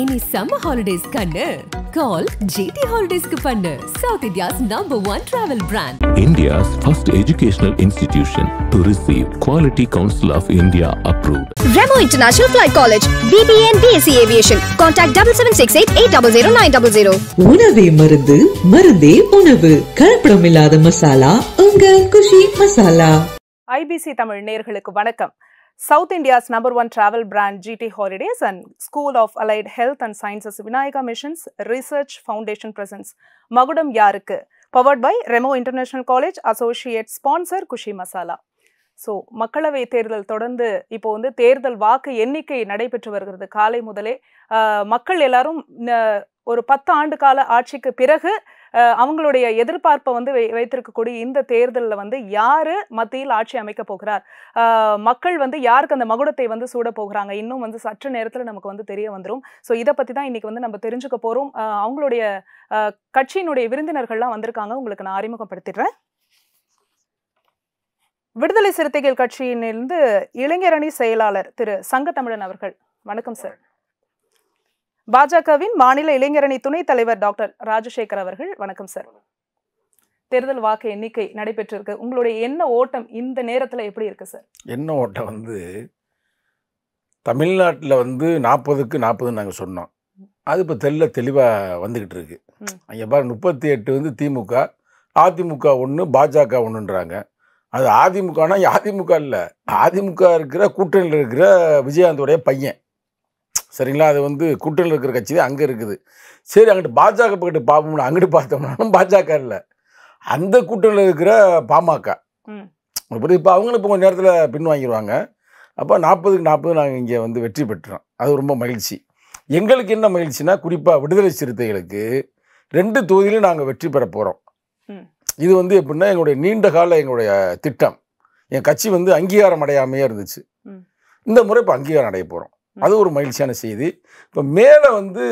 any summer holidays கண்ணு கால் GT ஹாலிடேஸ்க்கு பண்ணு south India's number one travel brand India's first educational institution to receive quality council of India approve Remo international flight college B B N and B Sc aviation contact double seven six eight eight double zero nine double zero உணவே மருந்து மருந்தே உணவு கலப்படம் இல்லாத மசாலா உங்க குஷி masala IBC Tamil நேர்களுக்கு வணக்கம் south India's number one travel brand GT holidays and school of allied health and sciences Vinayaka missions research foundation presents மகுடம் யாருக்கு powered by Remo international college associate sponsor Khushi masala so மக்களவை தேர்தல் தொடர்ந்து இப்போ வந்து தேர்தல் வாக்கு எண்ணிக்கை நடைபெற்று வருகிறது காலை முதலே மக்கள் எல்லாரும் ஒரு பத்து ஆண்டு கால ஆட்சிக்கு பிறகு அவங்களுடைய எதிர்பார்ப்பை வந்து வைத்திருக்கக்கூடிய இந்த தேர்தலில் வந்து யார் மத்தியில் ஆட்சி அமைக்க போகிறார் மக்கள் வந்து யாருக்கு அந்த மகுடத்தை வந்து சூட போகிறாங்க இன்னும் வந்து சற்று நேரத்தில் நமக்கு வந்து தெரிய வந்துடும் ஸோ இதை பற்றி தான் இன்றைக்கி வந்து நம்ம தெரிஞ்சுக்க போகிறோம் அவங்களுடைய கட்சியினுடைய விருந்தினர்கள்லாம் வந்திருக்காங்க உங்களுக்கு நான் அறிமுகப்படுத்திடுறேன் விடுதலை சிறுத்தைகள் கட்சியிலிருந்து இளைஞரணி செயலாளர் திரு சங்கத்தமிழன் அவர்கள் வணக்கம் சார் பாஜகவின் மாநில இளைஞரணி துணைத் தலைவர் டாக்டர் ராஜசேகர் அவர்கள் வணக்கம் சார் தேர்தல் வாக்கு எண்ணிக்கை நடைபெற்றிருக்கு உங்களுடைய என்ன ஓட்டம் இந்த நேரத்தில் எப்படி இருக்கு சார் என்ன ஓட்டம் வந்து தமிழ்நாட்டில் வந்து நாற்பதுக்கு நாற்பதுன்னு நாங்கள் சொன்னோம் அது இப்போ தெல்ல தெளிவாக வந்துக்கிட்டு இருக்கு அங்கே பாரு முப்பத்தி எட்டு வந்து திமுக அதிமுக ஒன்று பாஜக ஒன்றுன்றாங்க அது அதிமுகனா அதிமுக இல்லை அதிமுக இருக்கிற கூட்டணியில் இருக்கிற விஜயகாந்தோடைய பையன் சரிங்களா அது வந்து கூட்டணியில் இருக்கிற கட்சி தான் அங்கே இருக்குது சரி அங்கிட்டு பாஜக கிட்ட பார்ப்போம்னா அங்கிட்டு பார்த்தோம்னாலும் பாஜக இல்லை அந்த கூட்டணியில் இருக்கிற பாமக அப்படி இப்போ அவங்களும் இப்போ கொஞ்சம் நேரத்தில் பின் வாங்கிடுவாங்க அப்போ நாற்பதுக்கு நாற்பது நாங்கள் இங்கே வந்து வெற்றி பெற்றோம் அது ரொம்ப மகிழ்ச்சி எங்களுக்கு என்ன மகிழ்ச்சினா குறிப்பாக விடுதலை சிறுத்தைகளுக்கு ரெண்டு தொகுதியிலும் நாங்கள் வெற்றி பெற போகிறோம் இது வந்து எப்படின்னா எங்களுடைய நீண்ட கால எங்களுடைய திட்டம் என் கட்சி வந்து அங்கீகாரம் அடையாமையே இருந்துச்சு இந்த முறை இப்போ அங்கீகாரம் அடைய போகிறோம் அது ஒரு மகிழ்ச்சியான செய்தி இப்போ மேலே வந்து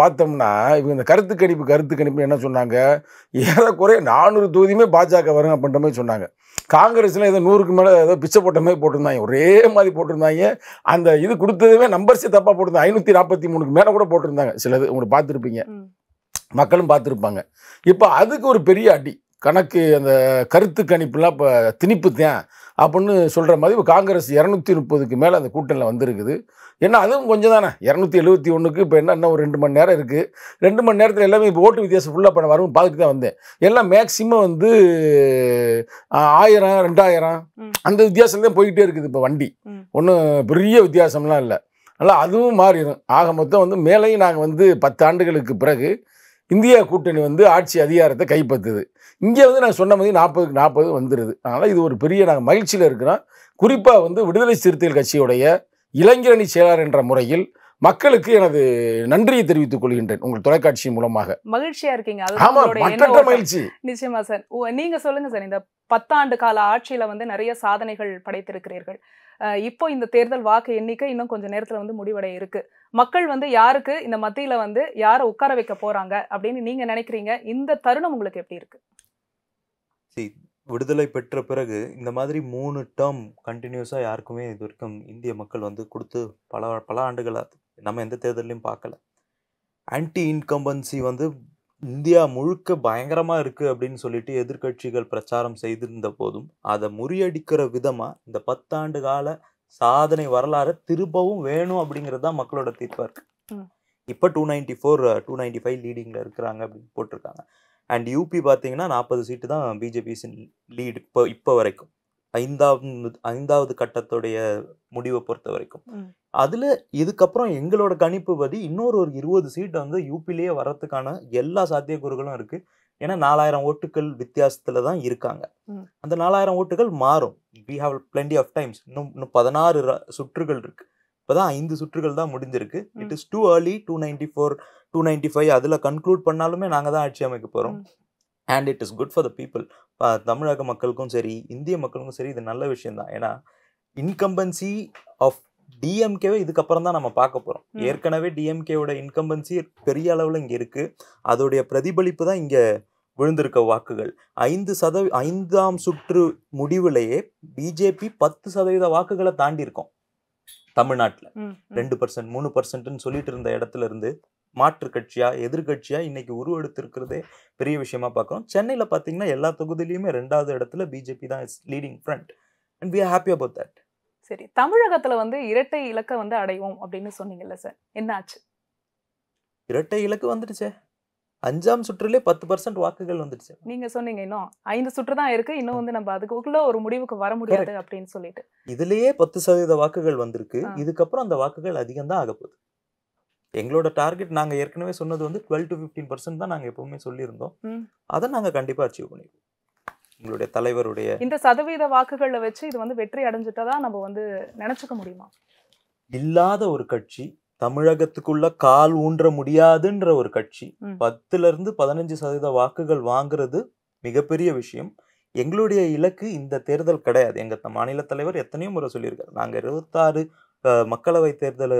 பார்த்தோம்னா இவங்க இந்த கருத்து கணிப்பு கருத்து கணிப்பு என்ன சொன்னாங்க ஏறக்குறைய நானூறு தொகுதியுமே பாஜக வரும் அப்படின்ற மாதிரி சொன்னாங்க காங்கிரஸில் ஏதோ நூறுக்கு மேலே ஏதோ பிச்சை போட்ட மாதிரி போட்டிருந்தாங்க ஒரே மாதிரி போட்டிருந்தாங்க அந்த இது கொடுத்ததுமே நம்பர்ஸே தப்பாக போட்டிருந்தாங்க ஐநூற்றி நாற்பத்தி மூணுக்கு மேலே கூட போட்டிருந்தாங்க சிலது உங்களுக்கு பார்த்துருப்பீங்க மக்களும் பார்த்துருப்பாங்க இப்போ அதுக்கு ஒரு பெரிய அடி கணக்கு அந்த கருத்து கணிப்புலாம் இப்போ திணிப்பு தான் அப்படின்னு சொல்கிற மாதிரி காங்கிரஸ் இரநூத்தி முப்பதுக்கு மேலே அந்த கூட்டணியில் வந்திருக்குது ஏன்னா அதுவும் கொஞ்சம் தானே இரநூத்தி எழுபத்தி ஒன்றுக்கு இப்போ என்ன இன்னும் ஒரு ரெண்டு மணி நேரம் இருக்குது ரெண்டு மணி நேரத்தில் எல்லாமே இப்போ ஓட்டு வித்தியாசம் ஃபுல்லாக பண்ண வரும் பார்த்துட்டு தான் வந்தேன் எல்லாம் மேக்ஸிமம் வந்து ஆயிரம் ரெண்டாயிரம் அந்த வித்தியாசம்தான் போயிட்டே போய்கிட்டே இருக்குது இப்போ வண்டி ஒன்றும் பெரிய வித்தியாசம்லாம் இல்லை அதனால் அதுவும் மாறிடும் ஆக மொத்தம் வந்து மேலேயும் நாங்கள் வந்து பத்து ஆண்டுகளுக்கு பிறகு இந்திய கூட்டணி வந்து ஆட்சி அதிகாரத்தை கைப்பற்றுது இங்கே வந்து நான் சொன்ன மாதிரி நாற்பதுக்கு நாற்பது வந்துடுது அதனால் இது ஒரு பெரிய நாங்கள் மகிழ்ச்சியில் இருக்கிறோம் குறிப்பாக வந்து விடுதலை சிறுத்தைகள் கட்சியுடைய இளைஞரணி செயலாளர் என்ற முறையில் மக்களுக்கு எனது நன்றியை தெரிவித்துக் கொள்கின்றேன் உங்கள் தொலைக்காட்சி மூலமாக மகிழ்ச்சியா இருக்கீங்க மற்ற மகிழ்ச்சி நிச்சயமா சார் நீங்க சொல்லுங்க சார் இந்த பத்தாண்டு கால ஆட்சியில வந்து நிறைய சாதனைகள் படைத்திருக்கிறீர்கள் இப்போ இந்த தேர்தல் வாக்கு எண்ணிக்கை இன்னும் கொஞ்சம் நேரத்தில் வந்து முடிவடைய இருக்கு மக்கள் வந்து யாருக்கு இந்த மத்தியில் வந்து யாரை உட்கார வைக்க போறாங்க அப்படின்னு நீங்க நினைக்கிறீங்க இந்த தருணம் உங்களுக்கு எப்படி இருக்கு விடுதலை பெற்ற பிறகு இந்த மாதிரி மூணு டேர்ம் கண்டினியூஸாக யாருக்குமே இது வரைக்கும் இந்திய மக்கள் வந்து கொடுத்து பல பல ஆண்டுகளாக நம்ம எந்த தேர்தலையும் பார்க்கல ஆன்டி இன்கம்பன்சி வந்து இந்தியா முழுக்க பயங்கரமாக இருக்குது அப்படின்னு சொல்லிட்டு எதிர்கட்சிகள் பிரச்சாரம் செய்திருந்த போதும் அதை முறியடிக்கிற விதமாக இந்த பத்தாண்டு கால சாதனை வரலாறு திரும்பவும் வேணும் அப்படிங்கிறது தான் மக்களோட தீர்ப்பாக இருக்குது இப்போ two ninety four two ninety five லீடிங்கில் இருக்கிறாங்க அப்படின்னு போட்டிருக்காங்க அண்ட் யூபி பார்த்தீங்கன்னா நாற்பது சீட்டு தான் பிஜேபி லீடு இப்போ இப்போ வரைக்கும் ஐந்தாவது ஐந்தாவது கட்டத்துடைய முடிவை பொறுத்த வரைக்கும் அதுல இதுக்கப்புறம் எங்களோட கணிப்பு பதி இன்னொரு ஒரு இருபது சீட் வந்து யூபிலேயே வர்றதுக்கான எல்லா சாத்தியக்கூறுகளும் இருக்கு ஏன்னா நாலாயிரம் ஓட்டுகள் வித்தியாசத்துல தான் இருக்காங்க அந்த நாலாயிரம் ஓட்டுகள் மாறும் we have plenty of times இன்னும் இன்னும் பதினாறு சுற்றுகள் இருக்கு இப்போதான் ஐந்து சுற்றுகள் தான் முடிஞ்சிருக்கு it is too early to ninety four two ninety five அதில் கன்க்ளூட் பண்ணாலுமே நாங்கள் தான் ஆட்சி அமைக்க போகிறோம் and it is good for the people தமிழக மக்களுக்கும் சரி இந்திய மக்களுக்கும் சரி இது நல்ல விஷயந்தான் ஏன்னா இன்கம்பன்சி ஆஃப் டிஎம்கேவை இதுக்கப்புறம் தான் நம்ம பார்க்க போகிறோம் ஏற்கனவே டிஎம்கேவோட இன்கம்பன்சி பெரிய அளவில் இங்கே இருக்குது அதோடைய பிரதிபலிப்பு தான் இங்கே விழுந்திருக்க வாக்குகள் ஐந்து சதவி ஐந்தாம் சுற்று முடிவிலேயே பிஜேபி பத்து சதவீத வாக்குகளை தாண்டி தமிழ்நாட்டில் ரெண்டு பர்சன்ட் மூணு பர்சன்ட்னு சொல்லிட்டு இருந்த இடத்துல இருந்து மாற்று கட்சியாக எதிர்கட்சியாக இன்றைக்கி உருவெடுத்திருக்கிறதே பெரிய விஷயமா பார்க்குறோம் சென்னையில் பார்த்தீங்கன்னா எல்லா தொகுதியிலையுமே ரெண்டாவது இடத்துல பிஜேபி தான் is leading front and we are happy about that சரி தமிழகத்தில் வந்து இரட்டை இலக்கை வந்து அடைவோம் அப்படின்னு சொன்னீங்கல்ல சார் என்ன ஆச்சு இரட்டை இலக்கு வந்துடுச்சே அஞ்சாம் சுற்றுலே பத்து பர்சன்ட் வாக்குகள் வந்துடுச்சு நீங்க சொன்னீங்க இன்னும் ஐந்து சுற்று தான் இருக்கு இன்னும் வந்து நம்ம அதுக்குள்ள ஒரு முடிவுக்கு வர முடியாது அப்படின்னு சொல்லிட்டு இதுலயே பத்து சதவீத வாக்குகள் வந்திருக்கு இதுக்கப்புறம் அந்த வாக்குகள் அதிகம் தான் ஆக போகுது எங்களோட டார்கெட் நாங்கள் ஏற்கனவே சொன்னது வந்து டுவெல் டு ஃபிஃப்டீன் பர்சன்ட் தான் நாங்கள் எப்பவுமே சொல்லியிருந்தோம் அதை நாங்கள் கண்டிப்பாக அச்சீவ் பண்ணிடுவோம் எங்களுடைய தலைவருடைய இந்த சதவீத வாக்குகள்ல வச்சு இது வந்து வெற்றி அடைஞ்சிட்டதா நம்ம வந்து நினச்சிக்க முடியுமா இல்லாத ஒரு கட்சி தமிழகத்துக்குள்ள கால் ஊன்ற முடியாதுன்ற ஒரு கட்சி பத்துல இருந்து பதினஞ்சு சதவீத வாக்குகள் வாங்குறது மிகப்பெரிய விஷயம் எங்களுடைய இலக்கு இந்த தேர்தல் கிடையாது எங்க மாநில தலைவர் எத்தனையோ முறை சொல்லியிருக்காரு நாங்க இருபத்தாறு மக்களவை தேர்தலை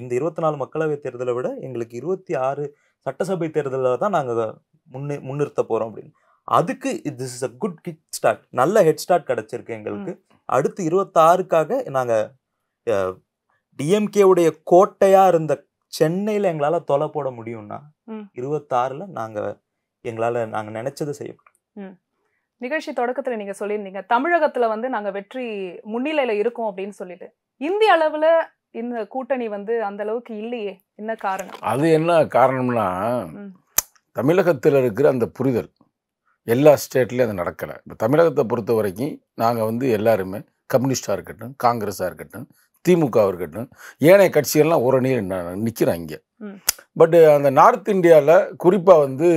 இந்த இருபத்தி நாலு மக்களவை தேர்தலை விட எங்களுக்கு இருபத்தி ஆறு சட்டசபை தேர்தலில் தான் நாங்கள் முன்னே முன்னிறுத்த போகிறோம் அப்படின்னு அதுக்கு this is a good kick start நல்ல ஹெட் ஸ்டார்ட் கிடச்சிருக்கு எங்களுக்கு அடுத்து இருபத்தாறுக்காக நாங்கள் டிஎம்கேவுடைய கோட்டையாக இருந்த சென்னையில் எங்களால் தொலை போட முடியும்னா இருபத்தாறில் நாங்கள் எங்களால் நாங்கள் நினச்சதை செய்ய நிகழ்ச்சி தொடக்கத்தில் நீங்கள் சொல்லியிருந்தீங்க தமிழகத்தில் வந்து நாங்கள் வெற்றி முன்னிலையில் இருக்கோம் அப்படின்னு சொல்லிட்டு இந்திய அளவில் இந்த கூட்டணி வந்து அந்த அளவுக்கு இல்லையே என்ன காரணம் அது என்ன காரணம்னா தமிழகத்தில் இருக்கிற அந்த புரிதல் எல்லா ஸ்டேட்லேயும் அது நடக்கலை இப்போ தமிழகத்தை பொறுத்த வரைக்கும் நாங்கள் வந்து எல்லாருமே கம்யூனிஸ்டாக இருக்கட்டும் காங்கிரஸாக இருக்கட்டும் திமுகவாக இருக்கட்டும் ஏனைய கட்சிகள்லாம் ஒரு நீர் நிற்கிறோம் இங்கே பட்டு அந்த நார்த் இந்தியாவில் குறிப்பாக வந்து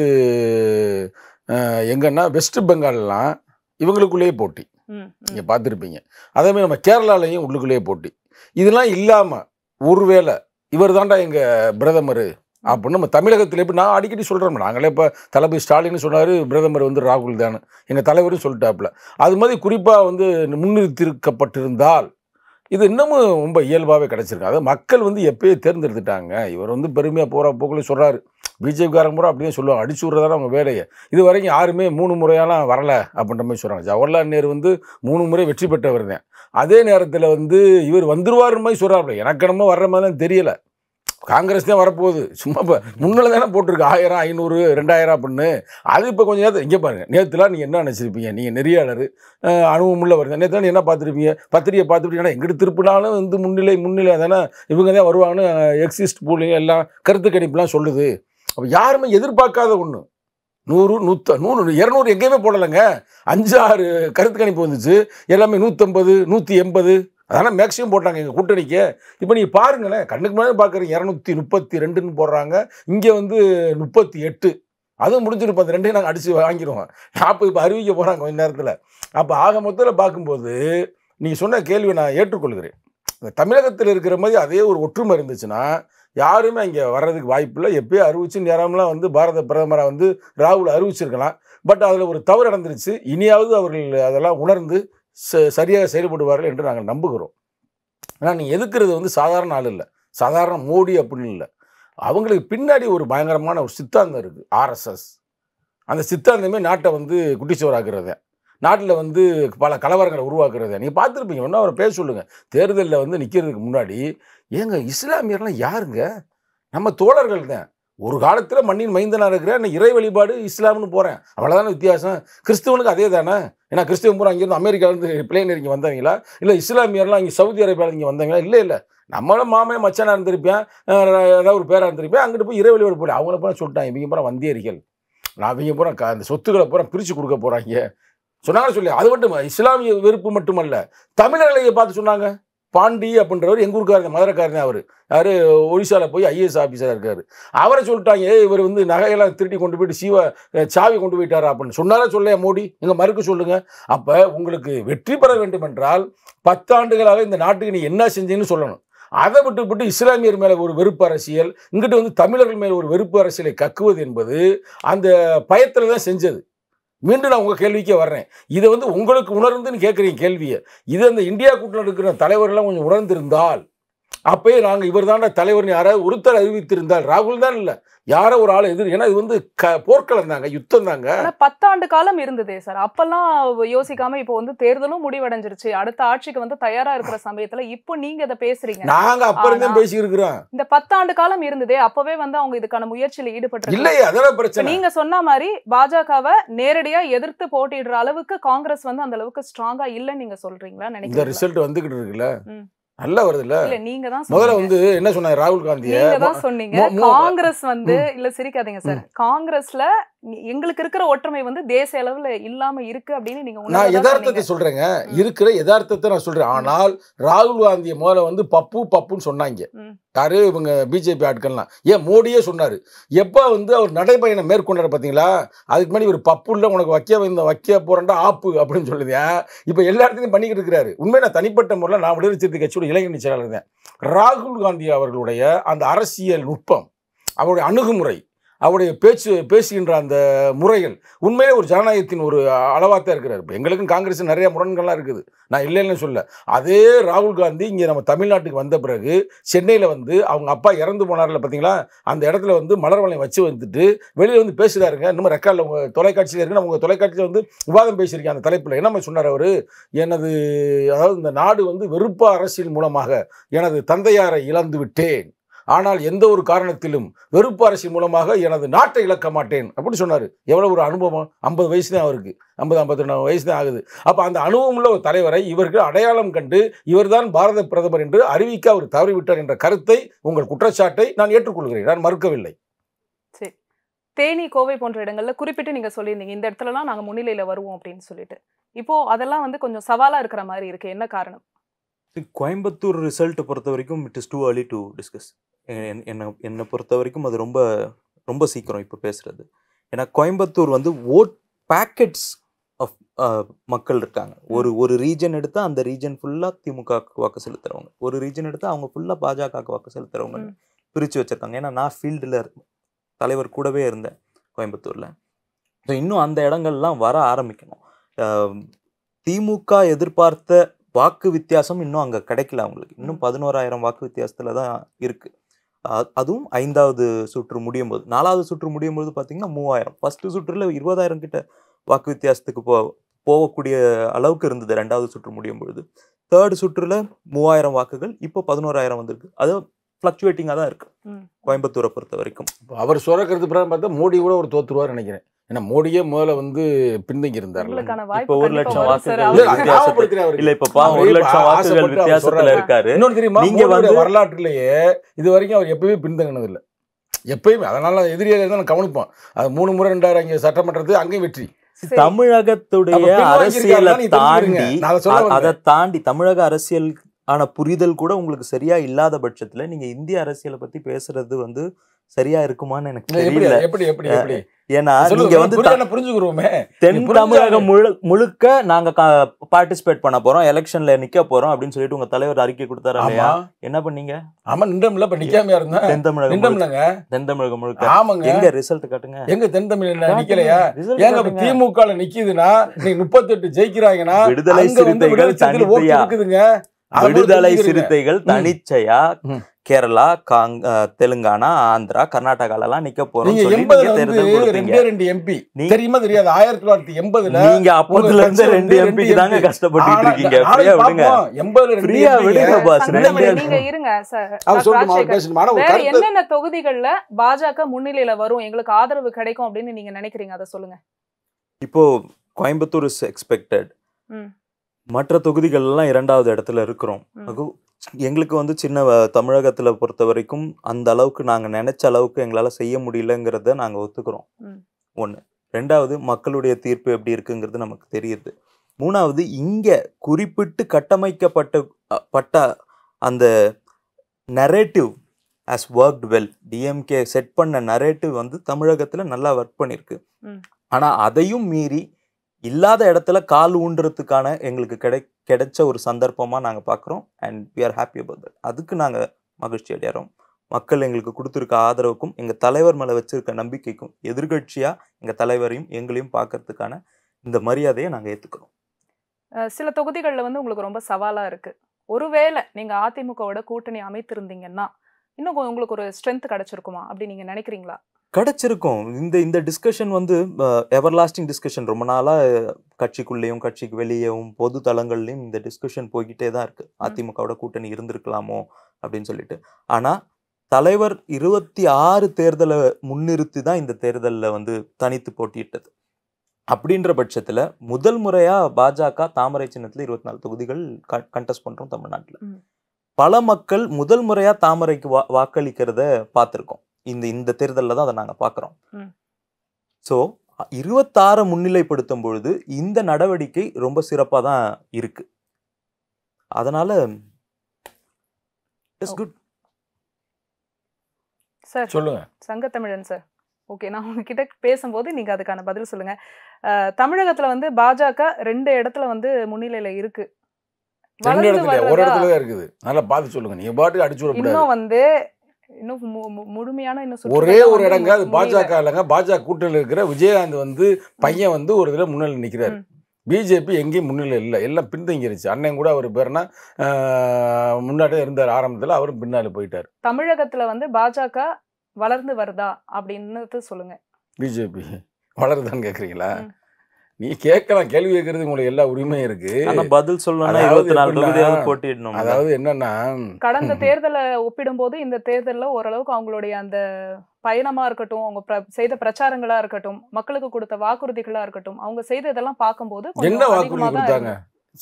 எங்கன்னா வெஸ்ட் பெங்கால்லாம் இவங்களுக்குள்ளேயே போட்டி நீங்கள் பார்த்துருப்பீங்க அதேமாதிரி நம்ம கேரளாலையும் உள்ளுக்குள்ளேயே போட்டி இதெல்லாம் இல்லாமல் ஒருவேளை இவர் தாண்டா எங்கள் பிரதமர் அப்படின்னு நம்ம தமிழகத்தில் எப்படி நான் அடிக்கடி சொல்கிறோம் நாங்களே இப்போ தளபதி ஸ்டாலின் சொன்னார் பிரதமர் வந்து ராகுல் தான் எங்கள் தலைவரும் சொல்லிட்டாப்புல அது மாதிரி குறிப்பாக வந்து முன்னிறுத்திருக்கப்பட்டிருந்தால் இது இன்னமும் ரொம்ப இயல்பாகவே கிடச்சிருக்கு அதாவது மக்கள் வந்து எப்பயே தேர்ந்தெடுத்துட்டாங்க இவர் வந்து பெருமையாக போகிற போக்குள்ளே சொல்கிறாரு பிஜேபிக்காரங்க முறை அப்படியே சொல்லுவாங்க அடிச்சு விட்றதான அவங்க வேலையை இது வரைக்கும் யாருமே மூணு முறையெல்லாம் வரலை அப்படின்ற மாதிரி சொல்கிறாங்க ஜவஹர்லால் நேரு வந்து மூணு முறை வெற்றி பெற்றவர் தான் அதே நேரத்தில் வந்து இவர் வந்துருவார்னு மாதிரி சொல்கிறாப்புல எனக்கு என்னமோ வர்ற மாதிரிலாம் தெரியலை காங்கிரஸ் தான் வரப்போகுது சும்மா இப்போ முன்னில் தானே போட்டிருக்கு ஆயிரம் ஐநூறு ரெண்டாயிரம் அப்படின்னு அது இப்போ கொஞ்சம் நேரத்தில் இங்கே பாருங்கள் நேற்றுலாம் நீங்கள் என்ன நினச்சிருப்பீங்க நீங்கள் நெறியாளர் அனுபவமுள்ள வருது நேற்றுலாம் நீங்கள் என்ன பார்த்துருப்பீங்க பத்திரிகை பார்த்துருப்பீங்கன்னா எங்கிட்ட திருப்பினாலும் வந்து முன்னிலை முன்னிலை தானே இவங்க தான் வருவாங்கன்னு எக்ஸிஸ்ட் போலிங்க எல்லாம் கருத்து கணிப்புலாம் சொல்லுது அப்போ யாருமே எதிர்பார்க்காத ஒன்று நூறு நூத்த நூறு இரநூறு எங்கேயுமே போடலைங்க அஞ்சு ஆறு கருத்து கணிப்பு வந்துச்சு எல்லாமே நூற்றம்பது நூற்றி எண்பது அதனால் மேக்ஸிமம் போட்டாங்க எங்கள் கூட்டணிக்கு இப்போ நீங்கள் பாருங்களேன் கண்ணுக்கு முன்னாடி பார்க்குறீங்க இரநூத்தி முப்பத்தி ரெண்டுன்னு போடுறாங்க இங்கே வந்து முப்பத்தி எட்டு அதுவும் முடிஞ்சிருப்போம் அந்த ரெண்டையும் நாங்கள் அடித்து வாங்கிடுவோம் நாற்பது இப்போ அறிவிக்க போகிறாங்க கொஞ்ச நேரத்தில் அப்போ ஆக மொத்தத்தில் பார்க்கும்போது நீங்கள் சொன்ன கேள்வியை நான் ஏற்றுக்கொள்கிறேன் தமிழகத்தில் இருக்கிற மாதிரி அதே ஒரு ஒற்றுமை இருந்துச்சுன்னா யாருமே இங்கே வர்றதுக்கு வாய்ப்பில்லை எப்பயோ அறிவிச்சு நேரம்லாம் வந்து பாரத பிரதமரை வந்து ராகுல் அறிவிச்சிருக்கலாம் பட் அதில் ஒரு தவறு நடந்துருச்சு இனியாவது அவர்கள் அதெல்லாம் உணர்ந்து ச சரியாக செயல்படுவார்கள் என்று நாங்கள் நம்புகிறோம் ஆனால் நீங்கள் எதுக்குறது வந்து சாதாரண ஆள் இல்லை சாதாரண மோடி அப்படின்னு இல்லை அவங்களுக்கு பின்னாடி ஒரு பயங்கரமான ஒரு சித்தாந்தம் இருக்குது ஆர்எஸ்எஸ் அந்த சித்தாந்தமே நாட்டை வந்து குட்டிச்சுவராக்குறத நாட்டில் வந்து பல கலவரங்களை உருவாக்குறத நீங்கள் பார்த்துருப்பீங்க ஒன்றும் அவரை பேச சொல்லுங்கள் தேர்தலில் வந்து நிற்கிறதுக்கு முன்னாடி ஏங்க இஸ்லாமியர்லாம் யாருங்க நம்ம தோழர்கள் தான் ஒரு காலத்தில் மண்ணின் மைந்தனாக இருக்கிறேன் இறை வழிபாடு இஸ்லாம்னு போகிறேன் அவ்வளோதான வித்தியாசம் கிறிஸ்துவனுக்கு அதே தானே ஏன்னா கிறிஸ்துவன் பூரா அங்கேருந்து அமெரிக்காவிலேருந்து பிளேன் இங்கே வந்தவங்களா இல்லை இஸ்லாமியர்லாம் இங்கே சவுதி அரேபியாவில் இங்கே வந்தவங்களா இல்லை இல்லை நம்மளும் மாமே மச்சனாக இருந்திருப்பேன் ஏதாவது ஒரு பேராக இருந்திருப்பேன் அங்கிட்டு போய் இறை வழிபாடு போய் அவங்கள பூரா சொல்லிட்டாங்க இவங்க பூரா வந்தியர்கள் நான் இவங்க பூரா அந்த சொத்துக்களை பூரா பிரித்து கொடுக்க போகிறாங்க சொன்னாலும் சொல்லி அது மட்டும் இஸ்லாமிய வெறுப்பு மட்டுமல்ல தமிழர்களை பார்த்து சொன்னாங்க பாண்டி அப்படின்றவர் எங்கள் ஊருக்காரர் மதுரைக்காரர் தான் அவர் யார் ஒடிசாவில் போய் ஐஏஎஸ் ஆஃபீஸராக இருக்கார் அவரை சொல்லிட்டாங்க ஏ இவர் வந்து நகையெல்லாம் திருட்டி கொண்டு போயிட்டு சீவ சாவி கொண்டு போயிட்டாரா அப்படின்னு சொன்னாரா சொல்ல மோடி இங்கே மறுக்க சொல்லுங்கள் அப்போ உங்களுக்கு வெற்றி பெற வேண்டும் என்றால் பத்தாண்டுகளாக இந்த நாட்டுக்கு நீ என்ன செஞ்சீங்கன்னு சொல்லணும் அதை விட்டு விட்டு இஸ்லாமியர் மேலே ஒரு வெறுப்பு அரசியல் இங்கிட்ட வந்து தமிழர்கள் மேலே ஒரு வெறுப்பு அரசியலை கக்குவது என்பது அந்த பயத்தில் தான் செஞ்சது மீண்டும் நான் உங்கள் கேள்விக்கே வர்றேன் இதை வந்து உங்களுக்கு உணர்ந்துன்னு கேட்குறீங்க கேள்வியை இது அந்த இந்தியா கூட்டம் இருக்கிற தலைவர்கள்லாம் கொஞ்சம் உணர்ந்திருந்தால் அப்பயே நாங்கள் இவர் தான் தலைவர் யாராவது ஒருத்தர் அறிவித்திருந்தால் ராகுல் தான் இல்லை யார ஒரு ஆள் எதிர் ஏன்னா இது வந்து க போர்க்களம் தாங்க யுத்தம் தாங்க பத்தாண்டு காலம் இருந்ததே சார் அப்பெல்லாம் யோசிக்காம இப்போ வந்து தேர்தலும் முடிவடைஞ்சிருச்சு அடுத்த ஆட்சிக்கு வந்து தயாரா இருக்கிற சமயத்துல இப்போ நீங்க இதை பேசுறீங்க நாங்க அப்ப இருந்தே பேசியிருக்கிறோம் இந்த பத்தாண்டு காலம் இருந்ததே அப்பவே வந்து அவங்க இதுக்கான முயற்சியில ஈடுபட்டு இல்லையே அதெல்லாம் பிரச்சனை நீங்க சொன்ன மாதிரி பாஜகவை நேரடியா எதிர்த்து போட்டிடுற அளவுக்கு காங்கிரஸ் வந்து அந்த அளவுக்கு ஸ்ட்ராங்கா இல்லைன்னு நீங்க சொல்றீங்களா நினைக்கிறீங்க ரிசல்ட் வந்துகிட்டு இருக்குல்ல நல்ல வருது இல்ல நீங்க தான் முதல்ல வந்து என்ன சொன்னாங்க ராகுல் காந்தி நீங்க சொன்னீங்க காங்கிரஸ் வந்து இல்ல சிரிக்காதீங்க சார் காங்கிரஸ்ல எங்களுக்கு இருக்கிற ஒற்றுமை வந்து தேச அளவில் இல்லாம இருக்கு அப்படின்னு நீங்க நான் எதார்த்தத்தை சொல்றேங்க இருக்கிற யதார்த்தத்தை நான் சொல்றேன் ஆனால் ராகுல் காந்தியை முதல்ல வந்து பப்பு பப்புன்னு சொன்னாங்க யாரு இவங்க பிஜேபி ஆட்கள்லாம் ஏன் மோடியே சொன்னார் எப்போ வந்து அவர் நடைபயணம் மேற்கொண்டார் பார்த்தீங்களா அதுக்கு முன்னாடி ஒரு பப்புள்ள உனக்கு வைக்க இந்த வைக்க போகிறேன்டா ஆப்பு அப்படின்னு சொல்லுது இப்போ எல்லா இடத்துலையும் பண்ணிக்கிட்டு இருக்கிறாரு உண்மையை நான் தனிப்பட்ட முறையில் நான் விடுவிச்சிருந்த கட்சியோட இளைஞர் செயலாளர் ராகுல் காந்தி அவர்களுடைய அந்த அரசியல் நுட்பம் அவருடைய அணுகுமுறை அவருடைய பேச்சு பேசுகின்ற அந்த முறைகள் உண்மையிலே ஒரு ஜனநாயகத்தின் ஒரு அளவாக தான் இருக்கிறார் எங்களுக்கும் காங்கிரஸ் நிறைய முரண்கள்லாம் இருக்குது நான் இல்லைன்னு சொல்ல அதே ராகுல் காந்தி இங்கே நம்ம தமிழ்நாட்டுக்கு வந்த பிறகு சென்னையில் வந்து அவங்க அப்பா இறந்து போனார்ல பார்த்தீங்களா அந்த இடத்துல வந்து மலர் வளையம் வச்சு வந்துட்டு வெளியில் வந்து பேசுகிறாருங்க இன்னும் ரெக்கார்டில் உங்கள் தொலைக்காட்சியில் இருக்குது அவங்க தொலைக்காட்சியில் வந்து விவாதம் பேசியிருக்கேன் அந்த தலைப்பில் என்ன சொன்னார் அவர் எனது அதாவது இந்த நாடு வந்து வெறுப்பு அரசியல் மூலமாக எனது தந்தையாரை இழந்து விட்டேன் ஆனால் எந்த ஒரு காரணத்திலும் வெறுப்பு அரசின் மூலமாக எனது நாட்டை இழக்க மாட்டேன் அப்படின்னு சொன்னார் எவ்வளோ ஒரு அனுபவம் ஐம்பது வயசு தான் அவருக்கு ஐம்பது ஐம்பத்தி ரெண்டு வயசு தான் ஆகுது அப்போ அந்த அனுபவம் உள்ள ஒரு தலைவரை இவர்கள் அடையாளம் கண்டு இவர்தான் பாரத பிரதமர் என்று அறிவிக்க அவர் தவறிவிட்டார் என்ற கருத்தை உங்கள் குற்றச்சாட்டை நான் ஏற்றுக்கொள்கிறேன் நான் மறுக்கவில்லை சரி தேனி கோவை போன்ற இடங்களில் குறிப்பிட்டு நீங்கள் சொல்லியிருந்தீங்க இந்த இடத்துலலாம் நாங்கள் முன்னிலையில் வருவோம் அப்படின்னு சொல்லிட்டு இப்போது அதெல்லாம் வந்து கொஞ்சம் சவாலாக இருக்கிற மாதிரி இருக்குது என்ன காரணம் கோயம்புத்தூர் ரிசல்ட்டை பொறுத்த வரைக்கும் it is too early to discuss என்னை என்னை பொறுத்த வரைக்கும் அது ரொம்ப ரொம்ப சீக்கிரம் இப்போ பேசுகிறது ஏன்னா கோயம்புத்தூர் வந்து ஓட் பேக்கெட்ஸ் ஆஃப் மக்கள் இருக்காங்க ஒரு ஒரு ரீஜன் எடுத்தால் அந்த ரீஜன் ஃபுல்லாக திமுகவுக்கு வாக்கு செலுத்துகிறவங்க ஒரு ரீஜன் எடுத்தால் அவங்க ஃபுல்லாக பாஜகவுக்கு வாக்கு செலுத்துகிறவங்க பிரித்து வச்சுருக்காங்க ஏன்னா நான் ஃபீல்டில் தலைவர் கூடவே இருந்தேன் கோயம்புத்தூரில் ஸோ இன்னும் அந்த இடங்கள்லாம் வர ஆரம்பிக்கணும் திமுக எதிர்பார்த்த வாக்கு வித்தியாசம் இன்னும் அங்கே கிடைக்கல அவங்களுக்கு இன்னும் பதினோராயிரம் வாக்கு வித்தியாசத்தில் தான் இருக்குது அதுவும் ஐந்தாவது சுற்று முடியும் போது நாலாவது சுற்று முடியும் போது பார்த்தீங்கன்னா மூவாயிரம் ஃபஸ்ட்டு சுற்றில் இருபதாயிரம் கிட்ட வாக்கு வித்தியாசத்துக்கு போ போகக்கூடிய அளவுக்கு இருந்தது ரெண்டாவது சுற்று முடியும் பொழுது தேர்டு சுற்றில் மூவாயிரம் வாக்குகள் இப்போ பதினோராயிரம் வந்திருக்கு அது ஃப்ளக்சுவேட்டிங்காக தான் இருக்கு கோயம்புத்தூரை பொறுத்த வரைக்கும் அவர் சுரக்கிறது பிறகு பார்த்தா மோடி கூட ஒரு தோத்துருவார் நினைக்கிறேன் ஏன்னா மோடியே முதல்ல வந்து பின்தங்கி இருந்தார் இப்ப ஒரு லட்சம் வாக்குகள் ஒரு லட்சம் வாக்குகள் வித்தியாசத்துல இருக்காரு தெரியுமா நீங்க வந்து வரலாற்றுலயே இது வரைக்கும் அவர் எப்பயுமே பின்தங்கினது இல்ல எப்பயுமே அதனால எதிரியாக தான் கவனிப்பான் அது மூணு முறை ரெண்டாயிரம் இங்கே சட்டமன்றத்து அங்கேயும் வெற்றி தமிழகத்துடைய அரசியலை தாண்டி அதை தாண்டி தமிழக அரசியல் ஆனால் புரிதல் கூட உங்களுக்கு சரியா இல்லாத பட்சத்தில் நீங்க இந்திய அரசியலை பத்தி பேசுறது வந்து சரியா இருக்குமான்னு எனக்கு தெரியல எப்படி எப்படி எப்படி ஏன்னா நீங்க வந்து புரிஞ்சுக்கிறோமே தென் தமிழகம் முழு முழுக்க நாங்க பார்ட்டிசிபேட் பண்ண போறோம் எலெக்ஷன்ல நிக்க போறோம் அப்படின்னு சொல்லிட்டு உங்க தலைவர் அறிக்கை கொடுத்தாரு என்ன பண்ணீங்க ஆமா நின்றமில்ல இப்ப நிக்காம இருந்தா தென் தமிழகம் தென் தமிழகம் முழுக்க ஆமாங்க எங்க ரிசல்ட் காட்டுங்க எங்க தென் தமிழ் நிக்கலையா ஏங்க திமுக நிக்குதுன்னா நீங்க முப்பத்தெட்டு ஜெயிக்கிறாங்கன்னா விடுதலை சிறுத்தைகள் இருக்குதுங்க விடுதலை சிறுத்தைகள் தனிச்சையா கேரளா காங் தெலுங்கானா ஆந்திரா கர்நாடகால எல்லாம் நிக்க போறோம் ரெண்டு எம்பி தெரியுமா தெரியாது ஆயிரத்தி தொள்ளாயிரத்தி எண்பதுல நீங்க அப்பத்துல இருந்து ரெண்டு எம்பி தாங்க கஷ்டப்பட்டு இருக்கீங்க ஃப்ரீயா விடுங்க எண்பதுல ஃப்ரீயா விடுங்க பாஸ் நீங்க இருங்க சார் என்னென்ன தொகுதிகள்ல பாஜக முன்னிலையில வரும் எங்களுக்கு ஆதரவு கிடைக்கும் அப்படின்னு நீங்க நினைக்கிறீங்க அதை சொல்லுங்க இப்போ கோயம்புத்தூர் இஸ் எக்ஸ்பெக்டட் மற்ற தொகுதிகள்லாம் இரண்டாவது இடத்துல இருக்கிறோம் எங்களுக்கு வந்து சின்ன தமிழகத்தில் பொறுத்த வரைக்கும் அந்த அளவுக்கு நாங்கள் நினைச்ச அளவுக்கு எங்களால் செய்ய முடியலங்கிறத நாங்கள் ஒத்துக்கிறோம் ஒன்று ரெண்டாவது மக்களுடைய தீர்ப்பு எப்படி இருக்குங்கிறது நமக்கு தெரியுது மூணாவது இங்கே குறிப்பிட்டு கட்டமைக்கப்பட்ட பட்ட அந்த narrative has worked well DMK set பண்ண நரேட்டிவ் வந்து தமிழகத்தில் நல்லா ஒர்க் பண்ணியிருக்கு ஆனால் அதையும் மீறி இல்லாத இடத்துல கால் ஊன்றுறதுக்கான எங்களுக்கு கிடை கிடைச்ச ஒரு சந்தர்ப்பமாக நாங்கள் பார்க்குறோம் and we are happy about that அதுக்கு நாங்கள் மகிழ்ச்சி அடையிறோம் மக்கள் எங்களுக்கு கொடுத்துருக்க ஆதரவுக்கும் எங்கள் தலைவர் மேலே வச்சுருக்க நம்பிக்கைக்கும் எதிர்கட்சியாக எங்கள் தலைவரையும் எங்களையும் பார்க்கறதுக்கான இந்த மரியாதையை நாங்கள் ஏற்றுக்கிறோம் சில தொகுதிகளில் வந்து உங்களுக்கு ரொம்ப சவாலாக இருக்குது ஒருவேளை நீங்கள் அதிமுகவோட கூட்டணி அமைத்திருந்தீங்கன்னா இன்னும் உங்களுக்கு ஒரு ஸ்ட்ரென்த் கிடச்சிருக்குமா அப்படி நீங்கள் நினைக்கிறீங்களா கிடச்சிருக்கும் இந்த இந்த டிஸ்கஷன் வந்து எவர் லாஸ்டிங் டிஸ்கஷன் ரொம்ப நாளாக கட்சிக்குள்ளேயும் கட்சிக்கு வெளியேவும் பொது தளங்கள்லேயும் இந்த டிஸ்கஷன் போய்கிட்டே தான் இருக்குது அதிமுகவோட கூட்டணி இருந்திருக்கலாமோ அப்படின்னு சொல்லிட்டு ஆனால் தலைவர் இருபத்தி ஆறு தேர்தலை முன்னிறுத்தி தான் இந்த தேர்தலில் வந்து தனித்து போட்டியிட்டது அப்படின்ற பட்சத்தில் முதல் முறையாக பாஜக தாமரை சின்னத்தில் இருபத்தி நாலு தொகுதிகள் கண்டெஸ்ட் பண்ணுறோம் தமிழ்நாட்டில் பல மக்கள் முதல் முறையாக தாமரைக்கு வா வாக்களிக்கிறத பார்த்துருக்கோம் இந்த இந்த தேர்தலில் தான் அதை நாங்கள் பார்க்குறோம் ஸோ இருபத்தாறு முன்னிலைப்படுத்தும் பொழுது இந்த நடவடிக்கை ரொம்ப சிறப்பாக தான் இருக்கு அதனால இட்ஸ் குட் சார் சொல்லுங்க சங்கத்தமிழன் சார் ஓகே நான் உங்ககிட்ட பேசும்போது நீங்கள் அதுக்கான பதில் சொல்லுங்க தமிழகத்தில் வந்து பாஜக ரெண்டு இடத்துல வந்து முன்னிலையில் இருக்கு ரெண்டு இடத்துல ஒரு இடத்துல இருக்குது நல்லா பார்த்து சொல்லுங்க நீங்க பாட்டுக்கு அடிச்சு இன்னும் வந்து இன்னும் முழுமையான இன்னும் ஒரே ஒரு இடங்க பாஜக இல்லைங்க பாஜக கூட்டணியில் இருக்கிற விஜயகாந்த் வந்து பையன் வந்து ஒரு இதில் முன்னிலை நிற்கிறார் பிஜேபி எங்கேயும் முன்னிலை இல்லை எல்லாம் பின்தங்கிருச்சு அண்ணன் கூட அவர் பேர்னா முன்னாடியே இருந்தார் ஆரம்பத்தில் அவரும் பின்னால் போயிட்டார் தமிழகத்தில் வந்து பாஜக வளர்ந்து வருதா அப்படின்னு சொல்லுங்க பிஜேபி வளருதான்னு கேட்குறீங்களா நீ கேட்கலாம் கேள்வி கேட்கறது உங்களுக்கு எல்லா உரிமையும் இருக்கு பதில் சொல்லணும் இருபத்தி நாலு தொகுதியாவது போட்டிடணும் அதாவது என்னன்னா கடந்த தேர்தலை ஒப்பிடும்போது இந்த தேர்தல்ல ஓரளவுக்கு அவங்களுடைய அந்த பயணமா இருக்கட்டும் அவங்க செய்த பிரச்சாரங்களா இருக்கட்டும் மக்களுக்கு கொடுத்த வாக்குறுதிகளா இருக்கட்டும் அவங்க செய்த இதெல்லாம் பார்க்கும்போது என்ன வாக்குறுதி கொடுத்தாங்க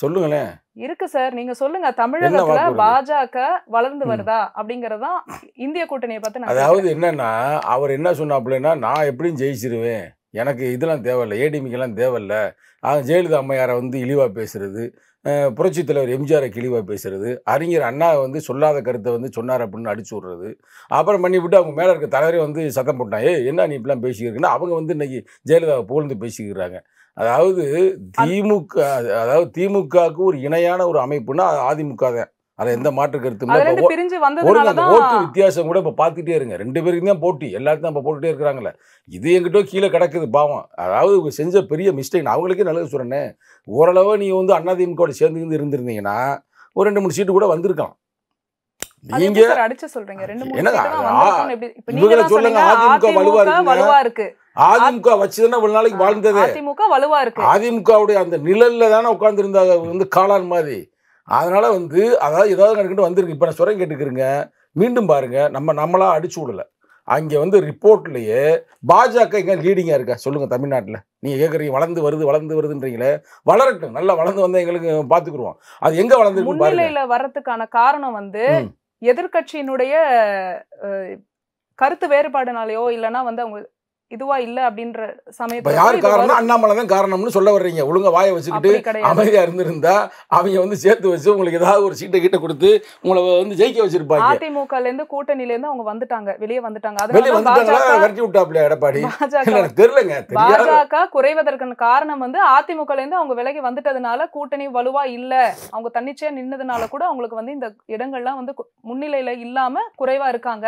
சொல்லுங்களேன் இருக்கு சார் நீங்க சொல்லுங்க தமிழகத்துல பாஜக வளர்ந்து வருதா அப்படிங்கறதான் இந்திய கூட்டணியை பத்தி அதாவது என்னன்னா அவர் என்ன சொன்னாப்லன்னா நான் எப்படியும் ஜெயிச்சிருவேன் எனக்கு இதெல்லாம் தேவையில்லை ஏடிமிக்கெல்லாம் தேவையில்லை ஜெயலலிதா அம்மையாரை வந்து இழிவாக பேசுறது புரட்சித் தலைவர் எம்ஜிஆரை கிழிவாக பேசுறது அறிஞர் அண்ணா வந்து சொல்லாத கருத்தை வந்து சொன்னார் அப்படின்னு அடிச்சு விட்றது அப்புறம் பண்ணி விட்டு அவங்க மேலே இருக்க தலைவரே வந்து சத்தம் போட்டான் ஏ என்ன நீ இப்படிலாம் பேசிக்கிறீங்கன்னா அவங்க வந்து இன்னைக்கு ஜெயலலிதாவை புகழ்ந்து பேசிக்கிறாங்க அதாவது திமுக அதாவது திமுகவுக்கு ஒரு இணையான ஒரு அமைப்புன்னா அதிமுக தான் அதை எந்த மாற்று கருத்து பிரிஞ்சு ஓட்டு வித்தியாசம் கூட இப்போ பார்த்துட்டே இருங்க ரெண்டு பேருக்கு தான் போட்டி எல்லாருக்கும் தான் இப்போ போட்டுட்டே இருக்கிறாங்களே இது எங்கிட்ட கீழே கிடக்குது பாவம் அதாவது செஞ்ச பெரிய மிஸ்டேக் நான் அவங்களுக்கே நல்லது சொல்கிறேன்னே ஓரளவு நீ வந்து அண்ணாதிமுகவோட சேர்ந்து இருந்திருந்தீங்கன்னா ஒரு ரெண்டு மூணு சீட்டு கூட வந்திருக்கலாம் நீங்க சொல்றீங்க சொல்லுங்க அதிமுக வலுவா இருக்கு அதிமுக ஒரு நாளைக்கு வாழ்ந்தது அதிமுகவுடைய அந்த நிழல்ல தானே உட்கார்ந்து இருந்தாங்க வந்து காளான் மாதிரி அதனால் வந்து அதாவது ஏதாவது நடக்கிட்டு வந்திருக்கு இப்போ நான் சுரம் கேட்டுக்கிறேங்க மீண்டும் பாருங்கள் நம்ம நம்மளாக அடிச்சு விடலை அங்கே வந்து ரிப்போர்ட்லேயே பாஜக எங்கே லீடிங்காக இருக்கா சொல்லுங்கள் தமிழ்நாட்டில் நீங்கள் கேட்குறீங்க வளர்ந்து வருது வளர்ந்து வருதுன்றீங்களே வளரட்டும் நல்லா வளர்ந்து வந்து எங்களுக்கு பார்த்துக்குருவோம் அது எங்கே வளர்ந்து முன்னிலையில் வர்றதுக்கான காரணம் வந்து எதிர்கட்சியினுடைய கருத்து வேறுபாடுனாலேயோ இல்லைன்னா வந்து அவங்க இதுவா இல்ல அப்படின்ற சமயத்துல காரணம் அண்ணாமலை தான் காரணம்னு சொல்ல வர்றீங்க ஒழுங்கா வாயை வச்சுக்கிட்டு அமைதியா இருந்திருந்தா அவங்க வந்து சேர்த்து வச்சு உங்களுக்கு ஏதாவது ஒரு சீட்டை கிட்ட கொடுத்து உங்களை வந்து ஜெயிக்க வச்சிருப்பாங்க அதிமுக இருந்து கூட்டணியில இருந்து அவங்க வந்துட்டாங்க வெளியே வந்துட்டாங்க வெளியே வந்துட்டாங்களா விட்டாப்ல எடப்பாடி தெரியலங்க பாஜக குறைவதற்கான காரணம் வந்து அதிமுக இருந்து அவங்க விலகி வந்துட்டதுனால கூட்டணி வலுவா இல்ல அவங்க தன்னிச்சையா நின்னதுனால கூட அவங்களுக்கு வந்து இந்த இடங்கள்லாம் வந்து முன்னிலையில இல்லாம குறைவா இருக்காங்க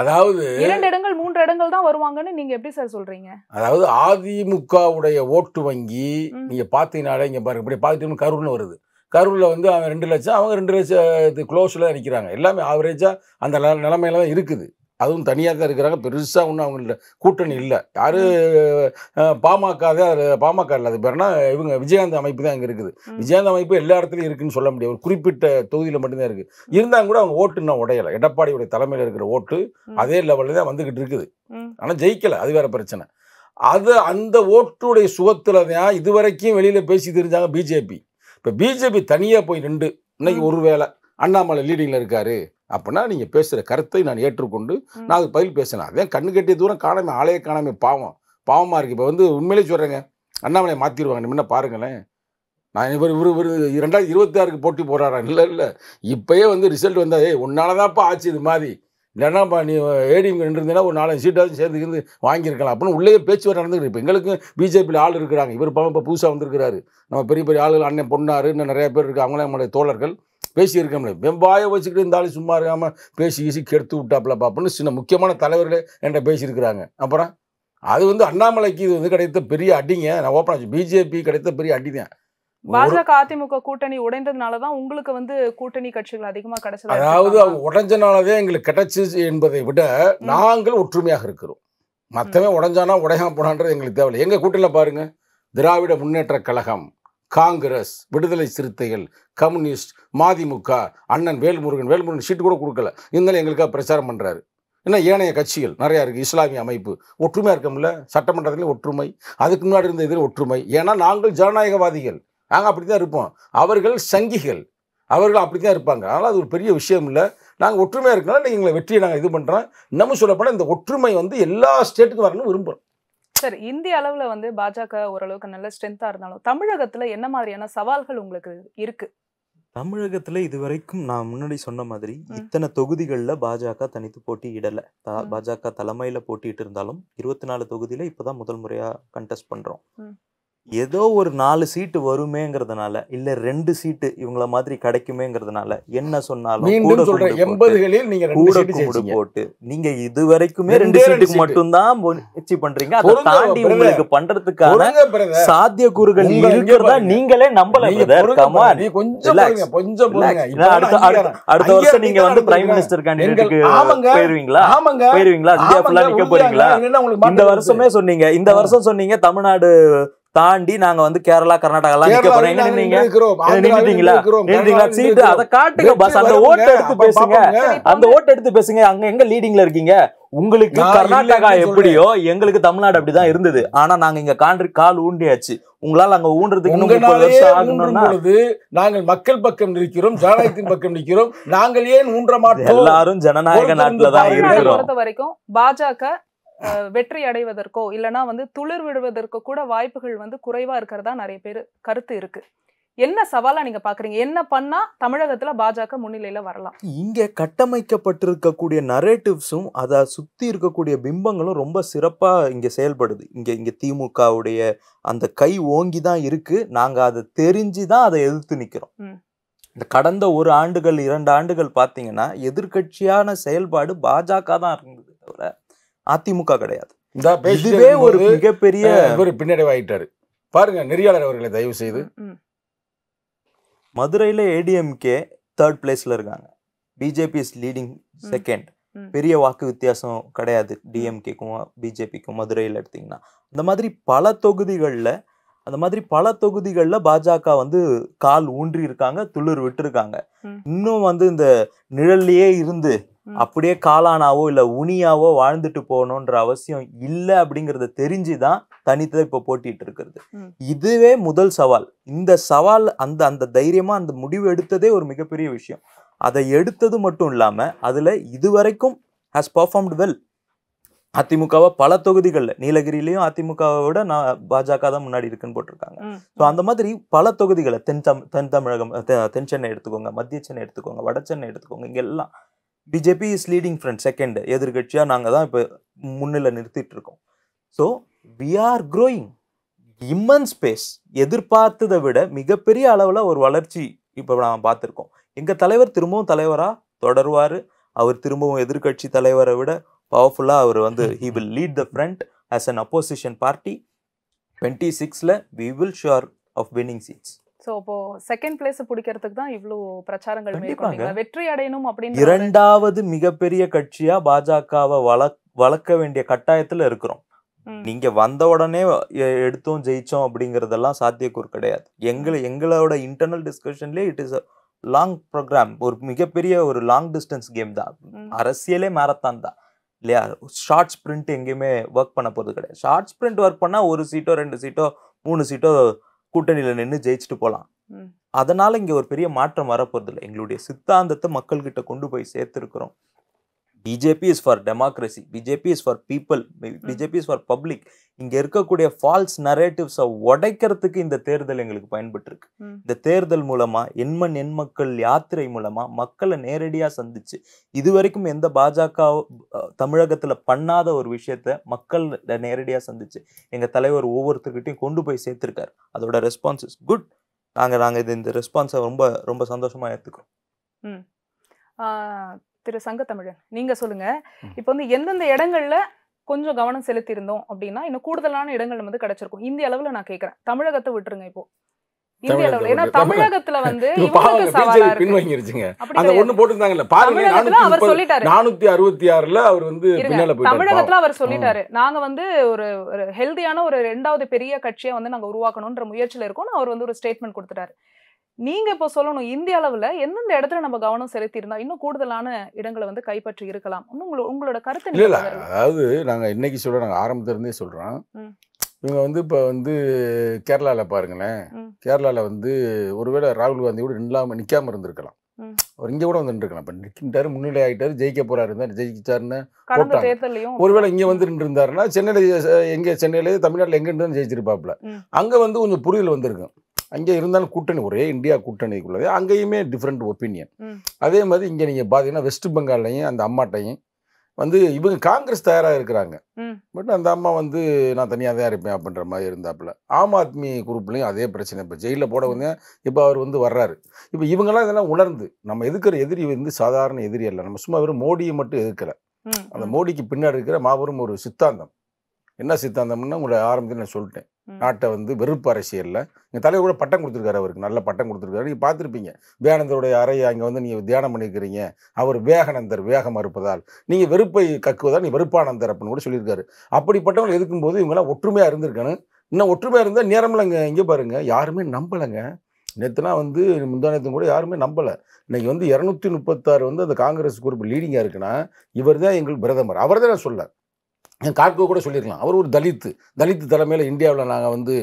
அதாவது இரண்டு இடங்கள் மூன்று இடங்கள் தான் வருவாங்கன்னு நீங்க எப்படி சார் சொல்றீங்க அதாவது அதிமுகவுடைய ஓட்டு வங்கி நீங்க பாத்தீங்கனாலே இங்க பாருங்க இப்படி பார்த்துட்டு கரூர்னு வருது கரூரில் வந்து அவன் ரெண்டு லட்சம் அவங்க ரெண்டு லட்சம் க்ளோஸில் நிற்கிறாங்க எல்லாமே ஆவரேஜாக அந்த நிலமையில தான் இருக்குது அதுவும் தனியாக தான் இருக்கிறாங்க பெருசாக ஒன்றும் அவங்கள்ட்ட கூட்டணி இல்லை யார் பாமக தான் பாமக இல்லை அது பேர்னா இவங்க விஜயகாந்த் அமைப்பு தான் இங்கே இருக்குது விஜயகாந்த் அமைப்பு எல்லா இடத்துலையும் இருக்குன்னு சொல்ல முடியாது ஒரு குறிப்பிட்ட தொகுதியில் மட்டும்தான் இருக்குது இருந்தாங்க கூட அவங்க ஓட்டு இன்னும் உடையலை எடப்பாடியுடைய தலைமையில் இருக்கிற ஓட்டு அதே லெவலில் தான் வந்துக்கிட்டு இருக்குது ஆனால் ஜெயிக்கலை அது வேறு பிரச்சனை அது அந்த ஓட்டுடைய சுகத்தில் தான் இதுவரைக்கும் வெளியில் பேசி தெரிஞ்சாங்க பிஜேபி இப்போ பிஜேபி தனியாக போய் நின்று இன்னைக்கு ஒரு வேளை அண்ணாமலை லீடிங்கில் இருக்காரு அப்படின்னா நீங்கள் பேசுகிற கருத்தை நான் ஏற்றுக்கொண்டு நான் அதுக்கு பதில் பேசினேன் அதான் கண்ணு கட்டிய தூரம் காணாமல் ஆலய காணாமல் பாவம் பாவமாக இருக்குது இப்போ வந்து உண்மையிலே சொல்கிறேங்க அண்ணாமலை மாற்றிடுவாங்க முன்ன பாருங்களேன் நான் இவர் இவர் இவர் ரெண்டாயிரத்தி இருபத்தி ஆறுக்கு போட்டி போடுறாரா இல்லை இல்லை இப்போயே வந்து ரிசல்ட் வந்தால் ஏ உன்னால தான்ப்பா ஆச்சு இது மாதிரி இல்லைன்னாப்பா நீ ஏடிஎம் இருந்தீங்கன்னா ஒரு நாலஞ்சு சீட்டாவது சேர்ந்து வாங்கியிருக்கலாம் அப்படின்னு உள்ளே வர நடந்துருக்கு இப்போ எங்களுக்கும் பிஜேபியில் ஆள் இருக்கிறாங்க இவர் பாவம் இப்போ புதுசாக வந்திருக்கிறாரு நம்ம பெரிய பெரிய ஆளுகள் அண்ணன் பொண்ணாரு இன்னும் நிறைய பேர் இருக்குது அவங்களே நம்மளுடைய தோழர்கள் பேசியிருக்கோம்ல வெம்பாய வச்சுக்கிட்டு இருந்தாலும் சும்மா இருக்காமல் பேசி ஈசி கெடுத்து விட்டாப்புல பாப்பன்னு சின்ன முக்கியமான தலைவர்களே என்கிட்ட பேசியிருக்கிறாங்க அப்புறம் அது வந்து அண்ணாமலைக்கு இது வந்து கிடைத்த பெரிய அடிங்க நான் ஓப்பன் ஆச்சு பிஜேபி கிடைத்த பெரிய அடி தான் பாஜக அதிமுக கூட்டணி உடைந்ததுனாலதான் உங்களுக்கு வந்து கூட்டணி கட்சிகள் அதிகமாக கிடைச்சது அதாவது அவங்க உடைஞ்சனாலதே எங்களுக்கு கிடைச்சிச்சு என்பதை விட நாங்கள் ஒற்றுமையாக இருக்கிறோம் மற்றவன் உடைஞ்சானா உடையாம போனான்றது எங்களுக்கு தேவையில்லை எங்கள் கூட்டணியில் பாருங்க திராவிட முன்னேற்ற கழகம் காங்கிரஸ் விடுதலை சிறுத்தைகள் கம்யூனிஸ்ட் மதிமுக அண்ணன் வேல்முருகன் வேல்முருகன் சீட்டு கூட கொடுக்கல இருந்தாலும் எங்களுக்காக பிரச்சாரம் பண்ணுறாரு ஏன்னா ஏனைய கட்சிகள் நிறையா இருக்குது இஸ்லாமிய அமைப்பு ஒற்றுமையாக இருக்கோம்ல சட்டமன்றத்தில் ஒற்றுமை அதுக்கு முன்னாடி இருந்த இதில் ஒற்றுமை ஏன்னா நாங்கள் ஜனநாயகவாதிகள் நாங்கள் அப்படி தான் இருப்போம் அவர்கள் சங்கிகள் அவர்கள் அப்படி தான் இருப்பாங்க அதனால் அது ஒரு பெரிய விஷயம் இல்லை நாங்கள் ஒற்றுமையாக இருக்கனால எங்களை வெற்றியை நாங்கள் இது பண்ணுறோம் இன்னமும் சொல்லப்போனால் இந்த ஒற்றுமை வந்து எல்லா ஸ்டேட்டுக்கும் வரணும்னு விரும்புகிறோம் சார் இந்திய அளவுல வந்து பாஜக ஓரளவுக்கு நல்ல ஸ்ட்ரென்த்தா இருந்தாலும் தமிழகத்துல என்ன மாதிரியான சவால்கள் உங்களுக்கு இருக்கு தமிழகத்துல இதுவரைக்கும் நான் முன்னாடி சொன்ன மாதிரி இத்தனை தொகுதிகளில் பாஜக தனித்து போட்டியிடல பாஜக தலைமையில போட்டிட்டு இருந்தாலும் இருபத்தி நாலு தொகுதியில இப்பதான் முதல் முறையா கண்டெஸ்ட் பண்றோம் ஏதோ ஒரு நாலு சீட்டு வருமேங்கிறதுனால இல்ல ரெண்டு சீட்டு இவங்கள மாதிரி கிடைக்குமேங்கிறதுனால என்ன சொன்னாலும் கூட கூடு போட்டு நீங்க இது வரைக்குமே ரெண்டு சீட்டுக்கு மட்டும் தான் முயற்சி பண்றீங்க அதை தாண்டி உங்களுக்கு பண்றதுக்கான சாத்திய கூறுகள் நீங்களே நம்பல கொஞ்சம் அடுத்த வருஷம் நீங்க வந்து பிரைம் மினிஸ்டர் கேண்டிடேட்டுக்கு போயிருவீங்களா போயிருவீங்களா இந்தியா ஃபுல்லா நிக்க போறீங்களா இந்த வருஷமே சொன்னீங்க இந்த வருஷம் சொன்னீங்க தமிழ்நாடு தாண்டி நாங்க வந்து கேரளா கர்நாடகா போறோம் அந்த எடுத்து பேசுங்க அந்த எடுத்து பேசுங்க அங்க எங்க லீடிங்ல இருக்கீங்க உங்களுக்கு கர்நாடகா எப்படியோ எங்களுக்கு தமிழ்நாடு அப்படிதான் இருந்தது ஆனா நாங்க இங்க காண்று கால் ஊண்டியாச்சு உங்களால அங்க ஊன்றதுக்கு நாங்கள் மக்கள் பக்கம் நிற்கிறோம் ஜனநாயகத்தின் பக்கம் நிற்கிறோம் நாங்கள் ஏன் ஊன்ற மாட்டோம் எல்லாரும் ஜனநாயக நாட்டுல தான் இருக்கிறோம் வரைக்கும் பாஜக வெற்றி அடைவதற்கோ இல்லைனா வந்து துளிர் விடுவதற்கோ கூட வாய்ப்புகள் வந்து குறைவா இருக்கிறதா நிறைய பேர் கருத்து இருக்கு என்ன சவாலா நீங்க பாக்குறீங்க என்ன பண்ணா தமிழகத்துல பாஜக முன்னிலையில வரலாம் இங்க கட்டமைக்கப்பட்டிருக்கக்கூடிய நரேட்டிவ்ஸும் அதை சுத்தி இருக்கக்கூடிய பிம்பங்களும் ரொம்ப சிறப்பா இங்க செயல்படுது இங்க இங்க திமுகவுடைய அந்த கை ஓங்கி தான் இருக்கு நாங்க அதை தெரிஞ்சுதான் அதை எதிர்த்து நிக்கிறோம் இந்த கடந்த ஒரு ஆண்டுகள் இரண்டு ஆண்டுகள் பாத்தீங்கன்னா எதிர்கட்சியான செயல்பாடு பாஜக தான் இருந்தது தவிர அதிமுக கிடையாது இதுவே ஒரு மிகப்பெரிய ஒரு பின்னடைவாயிட்டாரு பாருங்க நெறியாளர் அவர்களை தயவு செய்து மதுரையில் ஏடிஎம்கே தேர்ட் பிளேஸில் இருக்காங்க பிஜேபி இஸ் லீடிங் செகண்ட் பெரிய வாக்கு வித்தியாசம் கிடையாது டிஎம்கேக்கும் பிஜேபிக்கும் மதுரையில் எடுத்தீங்கன்னா அந்த மாதிரி பல தொகுதிகளில் அந்த மாதிரி பல தொகுதிகளில் பாஜக வந்து கால் ஊன்றி இருக்காங்க துளிர் விட்டுருக்காங்க இன்னும் வந்து இந்த நிழல்லையே இருந்து அப்படியே காலானாவோ இல்லை உனியாவோ வாழ்ந்துட்டு போகணுன்ற அவசியம் இல்லை அப்படிங்கிறத தெரிஞ்சு தான் இப்ப இப்போ போட்டிட்டு இருக்கிறது இதுவே முதல் சவால் இந்த சவால் அந்த அந்த தைரியமாக அந்த முடிவு எடுத்ததே ஒரு மிகப்பெரிய விஷயம் அதை எடுத்தது மட்டும் இல்லாமல் அதில் இதுவரைக்கும் ஹாஸ் பர்ஃபார்ம்டு வெல் அதிமுகவை பல தொகுதிகளில் நீலகிரிலையும் அதிமுகவை விட நான் பாஜக தான் முன்னாடி இருக்குன்னு போட்டிருக்காங்க ஸோ அந்த மாதிரி பல தொகுதிகளை தென் தம் தென் தமிழகம் தென் சென்னை எடுத்துக்கோங்க மத்திய சென்னை எடுத்துக்கோங்க வட சென்னை எடுத்துக்கோங்க இங்கெல்லாம் எல்லாம் BJP is leading front second எதிர்கட்சியாக நாங்கள் தான் இப்போ முன்னில் நிறுத்திட்டு இருக்கோம் so we are growing immense space எதிர்பார்த்ததை விட மிகப்பெரிய அளவில் ஒரு வளர்ச்சி இப்போ நாம் பார்த்துருக்கோம் எங்கள் தலைவர் திரும்பவும் தலைவராக தொடருவார் அவர் திரும்பவும் எதிர்கட்சி தலைவரை விட பவர்ஃபுல்லாக அவர் வந்து he will lead the front as an opposition party twenty சிக்ஸில் we will sure of winning seats so அப்போ செகண்ட் பிளேஸ் பிடிக்கிறதுக்கு தான் இவ்வளோ பிரச்சாரங்கள் மேற்கொண்டீங்க வெற்றி அடையணும் அப்படின்னு இரண்டாவது மிகப்பெரிய கட்சியா பாஜகவை வள வளர்க்க வேண்டிய கட்டாயத்துல இருக்கிறோம் நீங்க வந்த உடனே எடுத்தோம் ஜெயிச்சோம் அப்படிங்கறதெல்லாம் சாத்தியக்கூறு கிடையாது எங்களை எங்களோட இன்டர்னல் டிஸ்கஷன்லயே இட் இஸ் லாங் ப்ரோக்ராம் ஒரு மிகப்பெரிய ஒரு லாங் டிஸ்டன்ஸ் கேம் தான் அரசியலே மேரத்தான் தான் இல்லையா ஷார்ட் ஸ்ப்ரிண்ட் எங்கேயுமே ஒர்க் பண்ண போறது கிடையாது ஷார்ட் ஸ்ப்ரிண்ட் ஒர்க் பண்ணால் ஒரு சீட்டோ ரெண்டு சீட்டோ மூணு சீட்டோ கூட்டணியில் நின்று ஜெயிச்சுட்டு போகலாம் அதனால் இங்கே ஒரு பெரிய மாற்றம் வரப்போகிறது இல்லை எங்களுடைய சித்தாந்தத்தை மக்கள்கிட்ட கொண்டு போய் சேர்த்துருக்குறோம் BJP is for democracy BJP is for people BJP is for public இங்க இருக்கக்கூடிய ஃபால்ஸ் நரேட்டிவ்ஸை உடைக்கிறதுக்கு இந்த தேர்தல் எங்களுக்கு பயன்பட்டு இருக்கு இந்த தேர்தல் மூலமா எண்மண் எண்மக்கள் யாத்திரை மூலமா மக்களை நேரடியா சந்திச்சு இது வரைக்கும் எந்த பாஜக தமிழகத்துல பண்ணாத ஒரு விஷயத்த மக்கள் நேரடியா சந்திச்சு எங்க தலைவர் ஒவ்வொருத்தர்கிட்டையும் கொண்டு போய் சேர்த்திருக்காரு அதோட ரெஸ்பான்ஸ் குட் நாங்க நாங்க இது இந்த ரெஸ்பான்ஸை ரொம்ப ரொம்ப சந்தோஷமா ஏத்துக்கிறோம் திரு தமிழன் நீங்க சொல்லுங்க இப்போ வந்து எந்தெந்த இடங்கள்ல கொஞ்சம் கவனம் செலுத்தி இருந்தோம் அப்படின்னா இன்னும் கூடுதலான இடங்கள் வந்து கிடைச்சிருக்கும் இந்திய அளவுல நான் கேட்கறேன் தமிழகத்தை விட்டுருங்க இப்போ இந்திய அளவுல ஏன்னா தமிழகத்துல வந்து அவர் சொல்லிட்டாரு தமிழகத்துல அவர் சொல்லிட்டாரு நாங்க வந்து ஒரு ஹெல்தியான ஒரு ரெண்டாவது பெரிய கட்சியை வந்து நாங்க உருவாக்கணும்ன்ற முயற்சியில இருக்கோம் அவர் வந்து ஒரு ஸ்டேட்மெண்ட் கொடுத்துட்டாரு நீங்கள் இப்போ சொல்லணும் இந்திய அளவில் எந்தெந்த இடத்துல நம்ம கவனம் செலுத்தியிருந்தா இன்னும் கூடுதலான இடங்களை வந்து கைப்பற்றி இருக்கலாம் இன்னும் உங்களோட உங்களோட கருத்து இல்லை அதாவது நாங்கள் இன்னைக்கு சொல்கிறோம் நாங்கள் ஆரம்பத்திலேருந்தே சொல்கிறோம் இவங்க வந்து இப்போ வந்து கேரளாவில் பாருங்களேன் கேரளாவில் வந்து ஒருவேளை ராகுல் காந்தி கூட நில்லாமல் நிற்காமல் இருந்திருக்கலாம் அவர் இங்கே கூட வந்து நின்றுக்கலாம் இப்போ நிற்கின்றாரு முன்னிலை ஆகிட்டாரு ஜெயிக்க போறாரு இருந்தார் ஜெயிச்சாருன்னு போட்டாங்க ஒருவேளை இங்கே வந்து நின்று இருந்தாருன்னா சென்னையில் எங்கே சென்னையிலேயே தமிழ்நாட்டில் எங்கே இருந்தாலும் ஜெயிச்சிருப்பாப்புல அங்கே வந்து கொஞ்சம் புரிதல் வந்திருக்கும் அங்கே இருந்தாலும் கூட்டணி ஒரே இந்தியா கூட்டணிக்குள்ளதே அங்கேயுமே டிஃப்ரெண்ட் ஒப்பீனியன் அதே மாதிரி இங்கே நீங்கள் பார்த்தீங்கன்னா வெஸ்ட் பெங்கால்லையும் அந்த அம்மாட்டையும் வந்து இவங்க காங்கிரஸ் தயாராக இருக்கிறாங்க பட் அந்த அம்மா வந்து நான் தனியாக தான் இருப்பேன் அப்படின்ற மாதிரி இருந்தாப்புல ஆம் ஆத்மி குரூப்லேயும் அதே பிரச்சனை இப்போ ஜெயிலில் போட வந்து இப்போ அவர் வந்து வர்றாரு இப்போ இவங்கெல்லாம் இதெல்லாம் உணர்ந்து நம்ம எதிர்க்கிற எதிரி வந்து சாதாரண எதிரி அல்ல நம்ம சும்மா வெறும் மோடியை மட்டும் எதிர்க்கலை அந்த மோடிக்கு பின்னாடி இருக்கிற மாபெரும் ஒரு சித்தாந்தம் என்ன சித்தாந்தம்னா உங்களை ஆரம்பத்தில் நான் சொல்லிட்டேன் நாட்டை வந்து வெறுப்பு அரசியலில் எங்கள் தலைவர் கூட பட்டம் கொடுத்துருக்காரு அவருக்கு நல்ல பட்டம் கொடுத்துருக்காரு நீங்கள் பார்த்துருப்பீங்க வேகானந்தருடைய அறையை அங்கே வந்து நீங்கள் தியானம் பண்ணியிருக்கிறீங்க அவர் வேகானந்தர் வேகம் அறுப்பதால் நீங்கள் வெறுப்பை கக்குவதால் நீ வெறுப்பானந்தர் அப்படின்னு கூட சொல்லியிருக்காரு அப்படிப்பட்டவங்க எதுக்கும் போது இவங்கெல்லாம் ஒற்றுமையாக இருந்திருக்கணும் இன்னும் ஒற்றுமையாக இருந்தால் நேரமில்லைங்க இங்கே பாருங்கள் யாருமே நம்பலைங்க நேற்றுனா வந்து முந்தானத்தையும் கூட யாருமே நம்பலை இன்றைக்கி வந்து இரநூத்தி முப்பத்தாறு வந்து அந்த காங்கிரஸ் குரூப் லீடிங்காக இருக்குன்னா இவர் தான் எங்களுக்கு பிரதமர் அவர் தான் நான் கார்கோ கூட சொல்லியிருக்கலாம் அவர் ஒரு தலித்து தலித்து தலைமையில் இந்தியாவில் நாங்கள் வந்து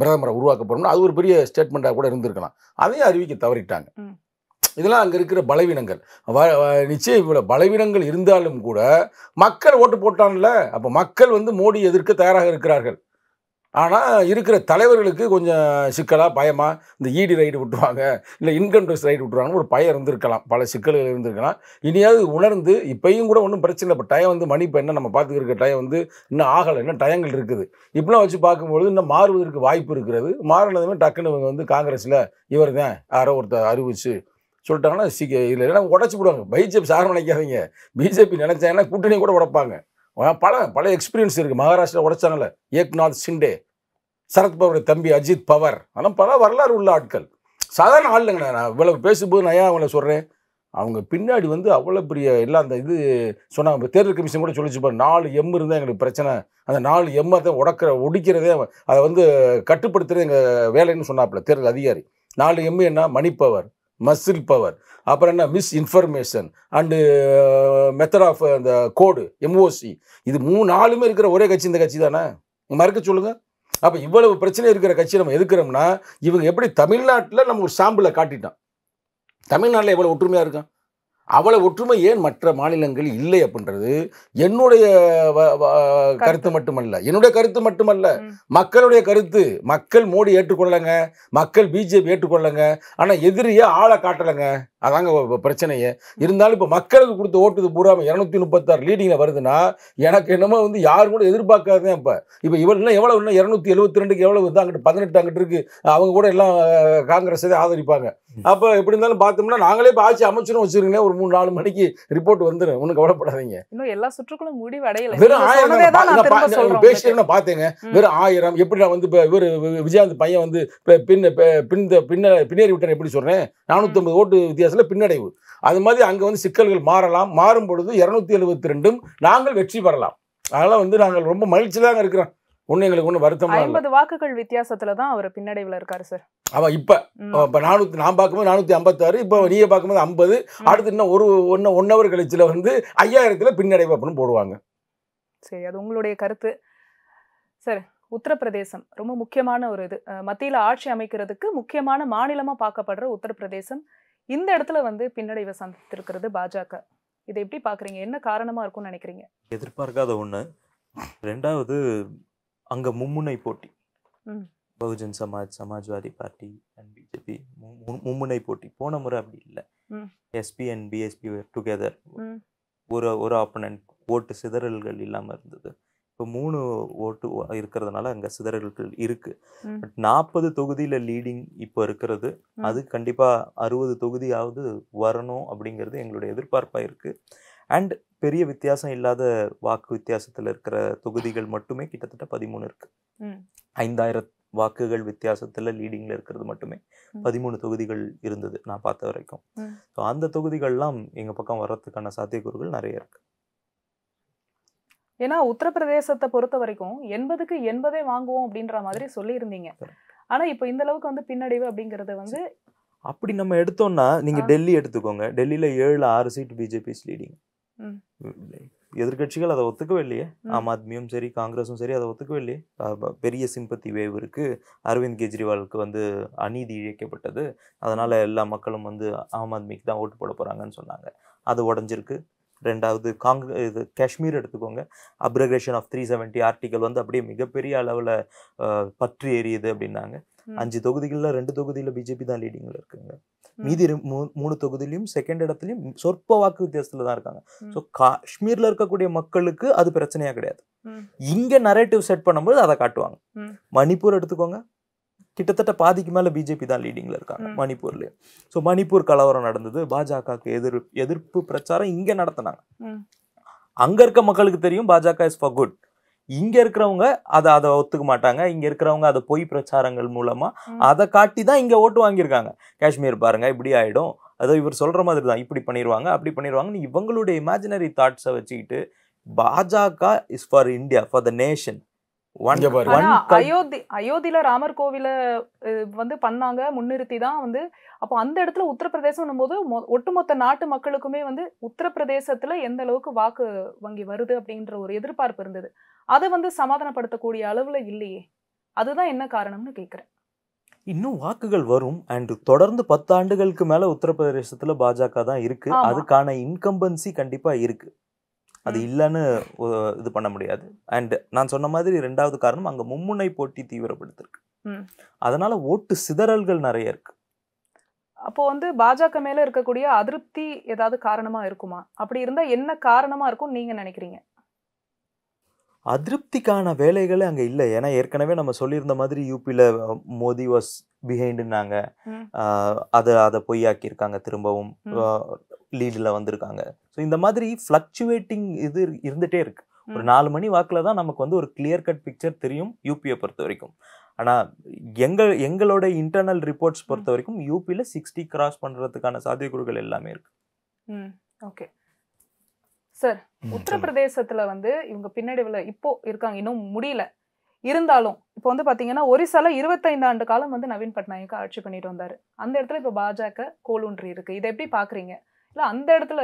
பிரதமரை உருவாக்க போகிறோம்னா அது ஒரு பெரிய ஸ்டேட்மெண்ட்டாக கூட இருந்திருக்கலாம் அதையும் அறிவிக்க தவறிட்டாங்க இதெல்லாம் அங்கே இருக்கிற பலவீனங்கள் வ நிச்சயம் இவ்வளோ பலவீனங்கள் இருந்தாலும் கூட மக்கள் ஓட்டு போட்டான்ல அப்போ மக்கள் வந்து மோடி எதிர்க்க தயாராக இருக்கிறார்கள் ஆனால் இருக்கிற தலைவர்களுக்கு கொஞ்சம் சிக்கலாக பயமாக இந்த இடி e ரைடு விட்டுருவாங்க இல்லை இன்கம் டேக்ஸ் ரைடு விட்டுருவாங்கன்னு ஒரு பயம் இருந்திருக்கலாம் பல சிக்கல்கள் இருந்திருக்கலாம் இனியாவது உணர்ந்து இப்பையும் கூட ஒன்றும் பிரச்சனை இல்லை இப்போ டயம் வந்து மணி இப்போ என்ன நம்ம பார்த்துக்கிற டயம் வந்து இன்னும் ஆகலை இன்னும் டயங்கள் இருக்குது இப்படிலாம் வச்சு பார்க்கும்பொழுது இன்னும் மாறுவதற்கு வாய்ப்பு இருக்கிறது மாறினதுமே டக்குன்னு இவங்க வந்து காங்கிரஸில் இவர் தான் யாரோ ஒருத்தர் அறிவிச்சு சொல்லிட்டாங்கன்னா சீக்கிர இதில் இல்லைனா உடச்சி விடுவாங்க பைஜேபி சாரம் நினைக்காதீங்க பிஜேபி நினச்சாங்கன்னா கூட்டணி கூட உடப்பாங்க பல பல எக்ஸ்பீரியன்ஸ் இருக்குது மகாராஷ்டிரா உடச்சாங்கல்ல ஏக்நாத் சிண்டே சரத்பவருடைய தம்பி அஜித் பவர் ஆனால் பல வரலாறு உள்ள ஆட்கள் சாதாரண ஆளுங்க நான் இவ்வளவு பேசும்போது நான் ஏன் அவங்கள சொல்கிறேன் அவங்க பின்னாடி வந்து அவ்வளோ பெரிய எல்லாம் அந்த இது சொன்னாங்க தேர்தல் கமிஷன் கூட சொல்லிச்சுப்போம் நாலு எம் இருந்தால் எங்களுக்கு பிரச்சனை அந்த நாலு எம்மை தான் உடக்கிற ஒடிக்கிறதே அதை வந்து கட்டுப்படுத்துறது எங்கள் வேலைன்னு சொன்னாப்புல தேர்தல் அதிகாரி நாலு எம் என்ன மணி பவர் மசில் பவர் அப்புறம் என்ன misinformation and method of அந்த கோடு எம்ஓசி இது மூணு நாலுமே இருக்கிற ஒரே கட்சி இந்த கட்சி தானே மறுக்க சொல்லுங்கள் அப்போ இவ்வளவு பிரச்சனை இருக்கிற கட்சி நம்ம எதுக்குறோம்னா இவங்க எப்படி தமிழ்நாட்டில் நம்ம ஒரு சாம்பிளை காட்டிட்டான் தமிழ்நாட்டில் எவ்வளோ ஒற்றுமையாக இருக்கான் அவ்வளோ ஒற்றுமை ஏன் மற்ற மாநிலங்கள் இல்லை அப்படின்றது என்னுடைய கருத்து மட்டுமல்ல என்னுடைய கருத்து மட்டுமல்ல மக்களுடைய கருத்து மக்கள் மோடி ஏற்றுக்கொள்ளலைங்க மக்கள் பிஜேபி ஏற்றுக்கொள்ளலைங்க ஆனால் எதிரியே ஆளை காட்டலைங்க அதாங்க பிரச்சனையே இருந்தாலும் இப்போ மக்களுக்கு கொடுத்து ஓட்டுது பூரா இரநூத்தி முப்பத்தாறு லீடிங்கில் வருதுன்னா எனக்கு என்னமோ வந்து யாரும் கூட எதிர்பார்க்காதேன் இப்போ இப்போ இவரெல்லாம் எவ்வளோ இன்னும் இரநூத்தி எழுபத்தி ரெண்டுக்கு எவ்வளோ வந்து அங்கிட்டு பதினெட்டு அங்கிட்டு இருக்கு அவங்க கூட எல்லாம் காங்கிரஸை ஆதரிப்பாங்க அப்போ எப்படி இருந்தாலும் பார்த்தோம்னா நாங்களே இப்போ ஆட்சி அமைச்சரும் வச்சிருக்கீங்களே ஒரு மூணு நாலு மணிக்கு ரிப்போர்ட் வந்துடும் ஒன்றும் கவலைப்படாதீங்க இன்னும் எல்லா சுற்றுக்களும் முடிவடையல வெறும் ஆயிரம் பேசிட்டு பார்த்தேங்க வெறும் ஆயிரம் எப்படி நான் வந்து இப்போ இவர் விஜயாந்த் பையன் வந்து பின்ன பின் பின்ன பின்னேறி விட்டேன் எப்படி சொல்கிறேன் நானூற்றம்பது ஐம்பது ஓட்டு வித்தியாசம் வித்தியாசத்தில் பின்னடைவு அது மாதிரி அங்கே வந்து சிக்கல்கள் மாறலாம் மாறும் பொழுது இரநூத்தி எழுபத்தி ரெண்டும் நாங்கள் வெற்றி பெறலாம் அதனால் வந்து நாங்கள் ரொம்ப மகிழ்ச்சி தாங்க இருக்கிறோம் ஒன்றும் எங்களுக்கு ஒன்றும் வருத்தம் ஐம்பது வாக்குகள் வித்தியாசத்தில் தான் அவர் பின்னடைவில் இருக்காரு சார் அவன் இப்போ இப்போ நானூற்றி நான் பார்க்கும்போது நானூற்றி ஐம்பத்தாறு இப்போ நீங்கள் பார்க்கும்போது ஐம்பது அடுத்து இன்னும் ஒரு ஒன்று ஒன் ஹவர் கழிச்சில் வந்து ஐயாயிரத்தில் பின்னடைவு அப்படின்னு போடுவாங்க சரி அது உங்களுடைய கருத்து சார் உத்தரப்பிரதேசம் ரொம்ப முக்கியமான ஒரு இது மத்தியில் ஆட்சி அமைக்கிறதுக்கு முக்கியமான மாநிலமாக பார்க்கப்படுற உத்தரப்பிரதேசம் இந்த இடத்துல வந்து பின்னடைவை சந்தித்திருக்கிறது பாஜக இதை எப்படி பார்க்குறீங்க என்ன காரணமாக இருக்கும்னு நினைக்கிறீங்க எதிர்பார்க்காத ஒன்று ரெண்டாவது அங்கே மும்முனை போட்டி Bahujan Samaj Samajwadi party and BJP மும்முனை போட்டி போன முறை அப்படி இல்லை எஸ்பி அண்ட் பிஎஸ்பி டுகெதர் ஒரு ஒரு ஆப்பனண்ட் ஓட்டு சிதறல்கள் இல்லாமல் இருந்தது இப்போ மூணு ஓட்டு இருக்கிறதுனால அங்கே சிதறல்கள் இருக்கு பட் நாற்பது தொகுதியில் லீடிங் இப்போ இருக்கிறது அது கண்டிப்பாக அறுபது தொகுதியாவது வரணும் அப்படிங்கிறது எங்களுடைய எதிர்பார்ப்பாக இருக்குது அண்ட் பெரிய வித்தியாசம் இல்லாத வாக்கு வித்தியாசத்தில் இருக்கிற தொகுதிகள் மட்டுமே கிட்டத்தட்ட பதிமூணு இருக்குது ஐந்தாயிரம் வாக்குகள் வித்தியாசத்தில் லீடிங்கில் இருக்கிறது மட்டுமே பதிமூணு தொகுதிகள் இருந்தது நான் பார்த்த வரைக்கும் ஸோ அந்த தொகுதிகள்லாம் எங்கள் பக்கம் வர்றதுக்கான சாத்தியக்கூறுகள் நிறைய இருக்குது ஏன்னா உத்தரப்பிரதேசத்தை பொறுத்த வரைக்கும் எண்பதுக்கு எண்பதே வாங்குவோம் அப்படின்ற மாதிரி சொல்லியிருந்தீங்க ஆனா இப்போ இந்த அளவுக்கு வந்து பின்னடைவு அப்படிங்கிறது வந்து அப்படி நம்ம எடுத்தோம்னா நீங்க டெல்லி எடுத்துக்கோங்க டெல்லியில ஏழு ஆறு சீட் பிஜேபி லீடிங் எதிர்கட்சிகள் அதை ஒத்துக்கவே இல்லையே ஆம் ஆத்மியும் சரி காங்கிரஸும் சரி அதை ஒத்துக்கவே இல்லையே பெரிய சிம்பத்தி வேவ் இருக்கு அரவிந்த் கெஜ்ரிவாலுக்கு வந்து அநீதி இழைக்கப்பட்டது அதனால எல்லா மக்களும் வந்து ஆம் ஆத்மிக்கு தான் ஓட்டு போட போறாங்கன்னு சொன்னாங்க அது உடஞ்சிருக்கு ரெண்டாவது காங் இது காஷ்மீர் எடுத்துக்கோங்க abrogation of three seventy article வந்து அப்படியே மிகப்பெரிய அளவில் பற்றி ஏறியது அப்படின்னாங்க அஞ்சு தொகுதிகளில் ரெண்டு தொகுதியில் பிஜேபி தான் லீடிங்கில் இருக்குங்க மீதி மூணு தொகுதியிலையும் செகண்ட் இடத்துலையும் சொற்ப வாக்கு வித்தியாசத்தில் தான் இருக்காங்க ஸோ காஷ்மீரில் இருக்கக்கூடிய மக்களுக்கு அது பிரச்சனையாக கிடையாது இங்கே நரேட்டிவ் செட் பண்ணும்போது அதை காட்டுவாங்க மணிப்பூர் எடுத்துக்கோங்க கிட்டத்தட்ட பாதிக்கு மேலே பிஜேபி தான் லீடிங்கில் இருக்காங்க மணிப்பூர்லேயே ஸோ மணிப்பூர் கலவரம் நடந்தது பாஜகவுக்கு எதிர் எதிர்ப்பு பிரச்சாரம் இங்கே நடத்தினாங்க அங்கே இருக்க மக்களுக்கு தெரியும் பாஜக இஸ் ஃபார் குட் இங்கே இருக்கிறவங்க அதை அதை ஒத்துக்க மாட்டாங்க இங்கே இருக்கிறவங்க அதை பொய் பிரச்சாரங்கள் மூலமாக அதை காட்டி தான் இங்கே ஓட்டு வாங்கியிருக்காங்க காஷ்மீர் பாருங்கள் இப்படி ஆகிடும் அதோ இவர் சொல்கிற மாதிரி தான் இப்படி பண்ணிடுவாங்க அப்படி பண்ணிடுவாங்கன்னு இவங்களுடைய இமேஜினரி தாட்ஸை வச்சுக்கிட்டு பாஜக is for India for the nation Ayodhya அயோத்தியில ராமர் கோவில வந்து பண்ணாங்க முன்னிறுத்தி தான் வந்து அப்போ அந்த இடத்துல உத்தரப்பிரதேசம் போது ஒட்டுமொத்த நாட்டு மக்களுக்குமே வந்து உத்தரப்பிரதேசத்துல எந்த அளவுக்கு வாக்கு வங்கி வருது அப்படின்ற ஒரு எதிர்பார்ப்பு இருந்தது அதை வந்து சமாதானப்படுத்தக்கூடிய அளவுல இல்லையே அதுதான் என்ன காரணம்னு கேட்குறேன் இன்னும் வாக்குகள் வரும் அண்ட் தொடர்ந்து பத்தாண்டுகளுக்கு மேல உத்தரப்பிரதேசத்துல பாஜக தான் இருக்கு அதுக்கான இன்கம்பன்சி கண்டிப்பா இருக்கு அது இல்லைன்னு இது பண்ண முடியாது அண்ட் நான் சொன்ன மாதிரி ரெண்டாவது காரணம் அங்கே மும்முனை போட்டி தீவிரப்படுத்திருக்கு அதனால ஓட்டு சிதறல்கள் நிறைய இருக்கு அப்போ வந்து பாஜக மேல இருக்கக்கூடிய அதிருப்தி ஏதாவது காரணமா இருக்குமா அப்படி இருந்தா என்ன காரணமா இருக்கும் நீங்க நினைக்கிறீங்க அதிருப்திக்கான வேலைகளே அங்கே இல்லை ஏன்னா ஏற்கனவே நம்ம சொல்லியிருந்த மாதிரி யூபியில் மோதி வாஸ் பிஹைண்டுனாங்க அதை அதை பொய்யாக்கியிருக்காங்க திரும்பவும் லீடில் வந்திருக்காங்க ஸோ இந்த மாதிரி ஃப்ளக்சுவேட்டிங் இது இருந்துகிட்டே இருக்கு ஒரு நாலு மணி வாக்கில் தான் நமக்கு வந்து ஒரு கிளியர் கட் பிக்சர் தெரியும் யூபியை பொறுத்த வரைக்கும் ஆனால் எங்கள் எங்களோட இன்டர்னல் ரிப்போர்ட்ஸ் பொறுத்த வரைக்கும் யூபியில் சிக்ஸ்டி கிராஸ் பண்ணுறதுக்கான சாத்தியக்கூறுகள் எல்லாமே இருக்குது ஓகே சார் உத்தரப்பிரதேசத்துல வந்து இவங்க பின்னடைவுல இப்போ இருக்காங்க இன்னும் முடியல இருந்தாலும் இப்போ வந்து பாத்தீங்கன்னா ஒரிசால இருபத்தைந்து ஆண்டு காலம் வந்து நவீன் பட்நாயக் ஆட்சி பண்ணிட்டு வந்தாரு அந்த இடத்துல இப்போ பாஜக கோலூன்றி இருக்கு இதை எப்படி பாக்குறீங்க இல்ல அந்த இடத்துல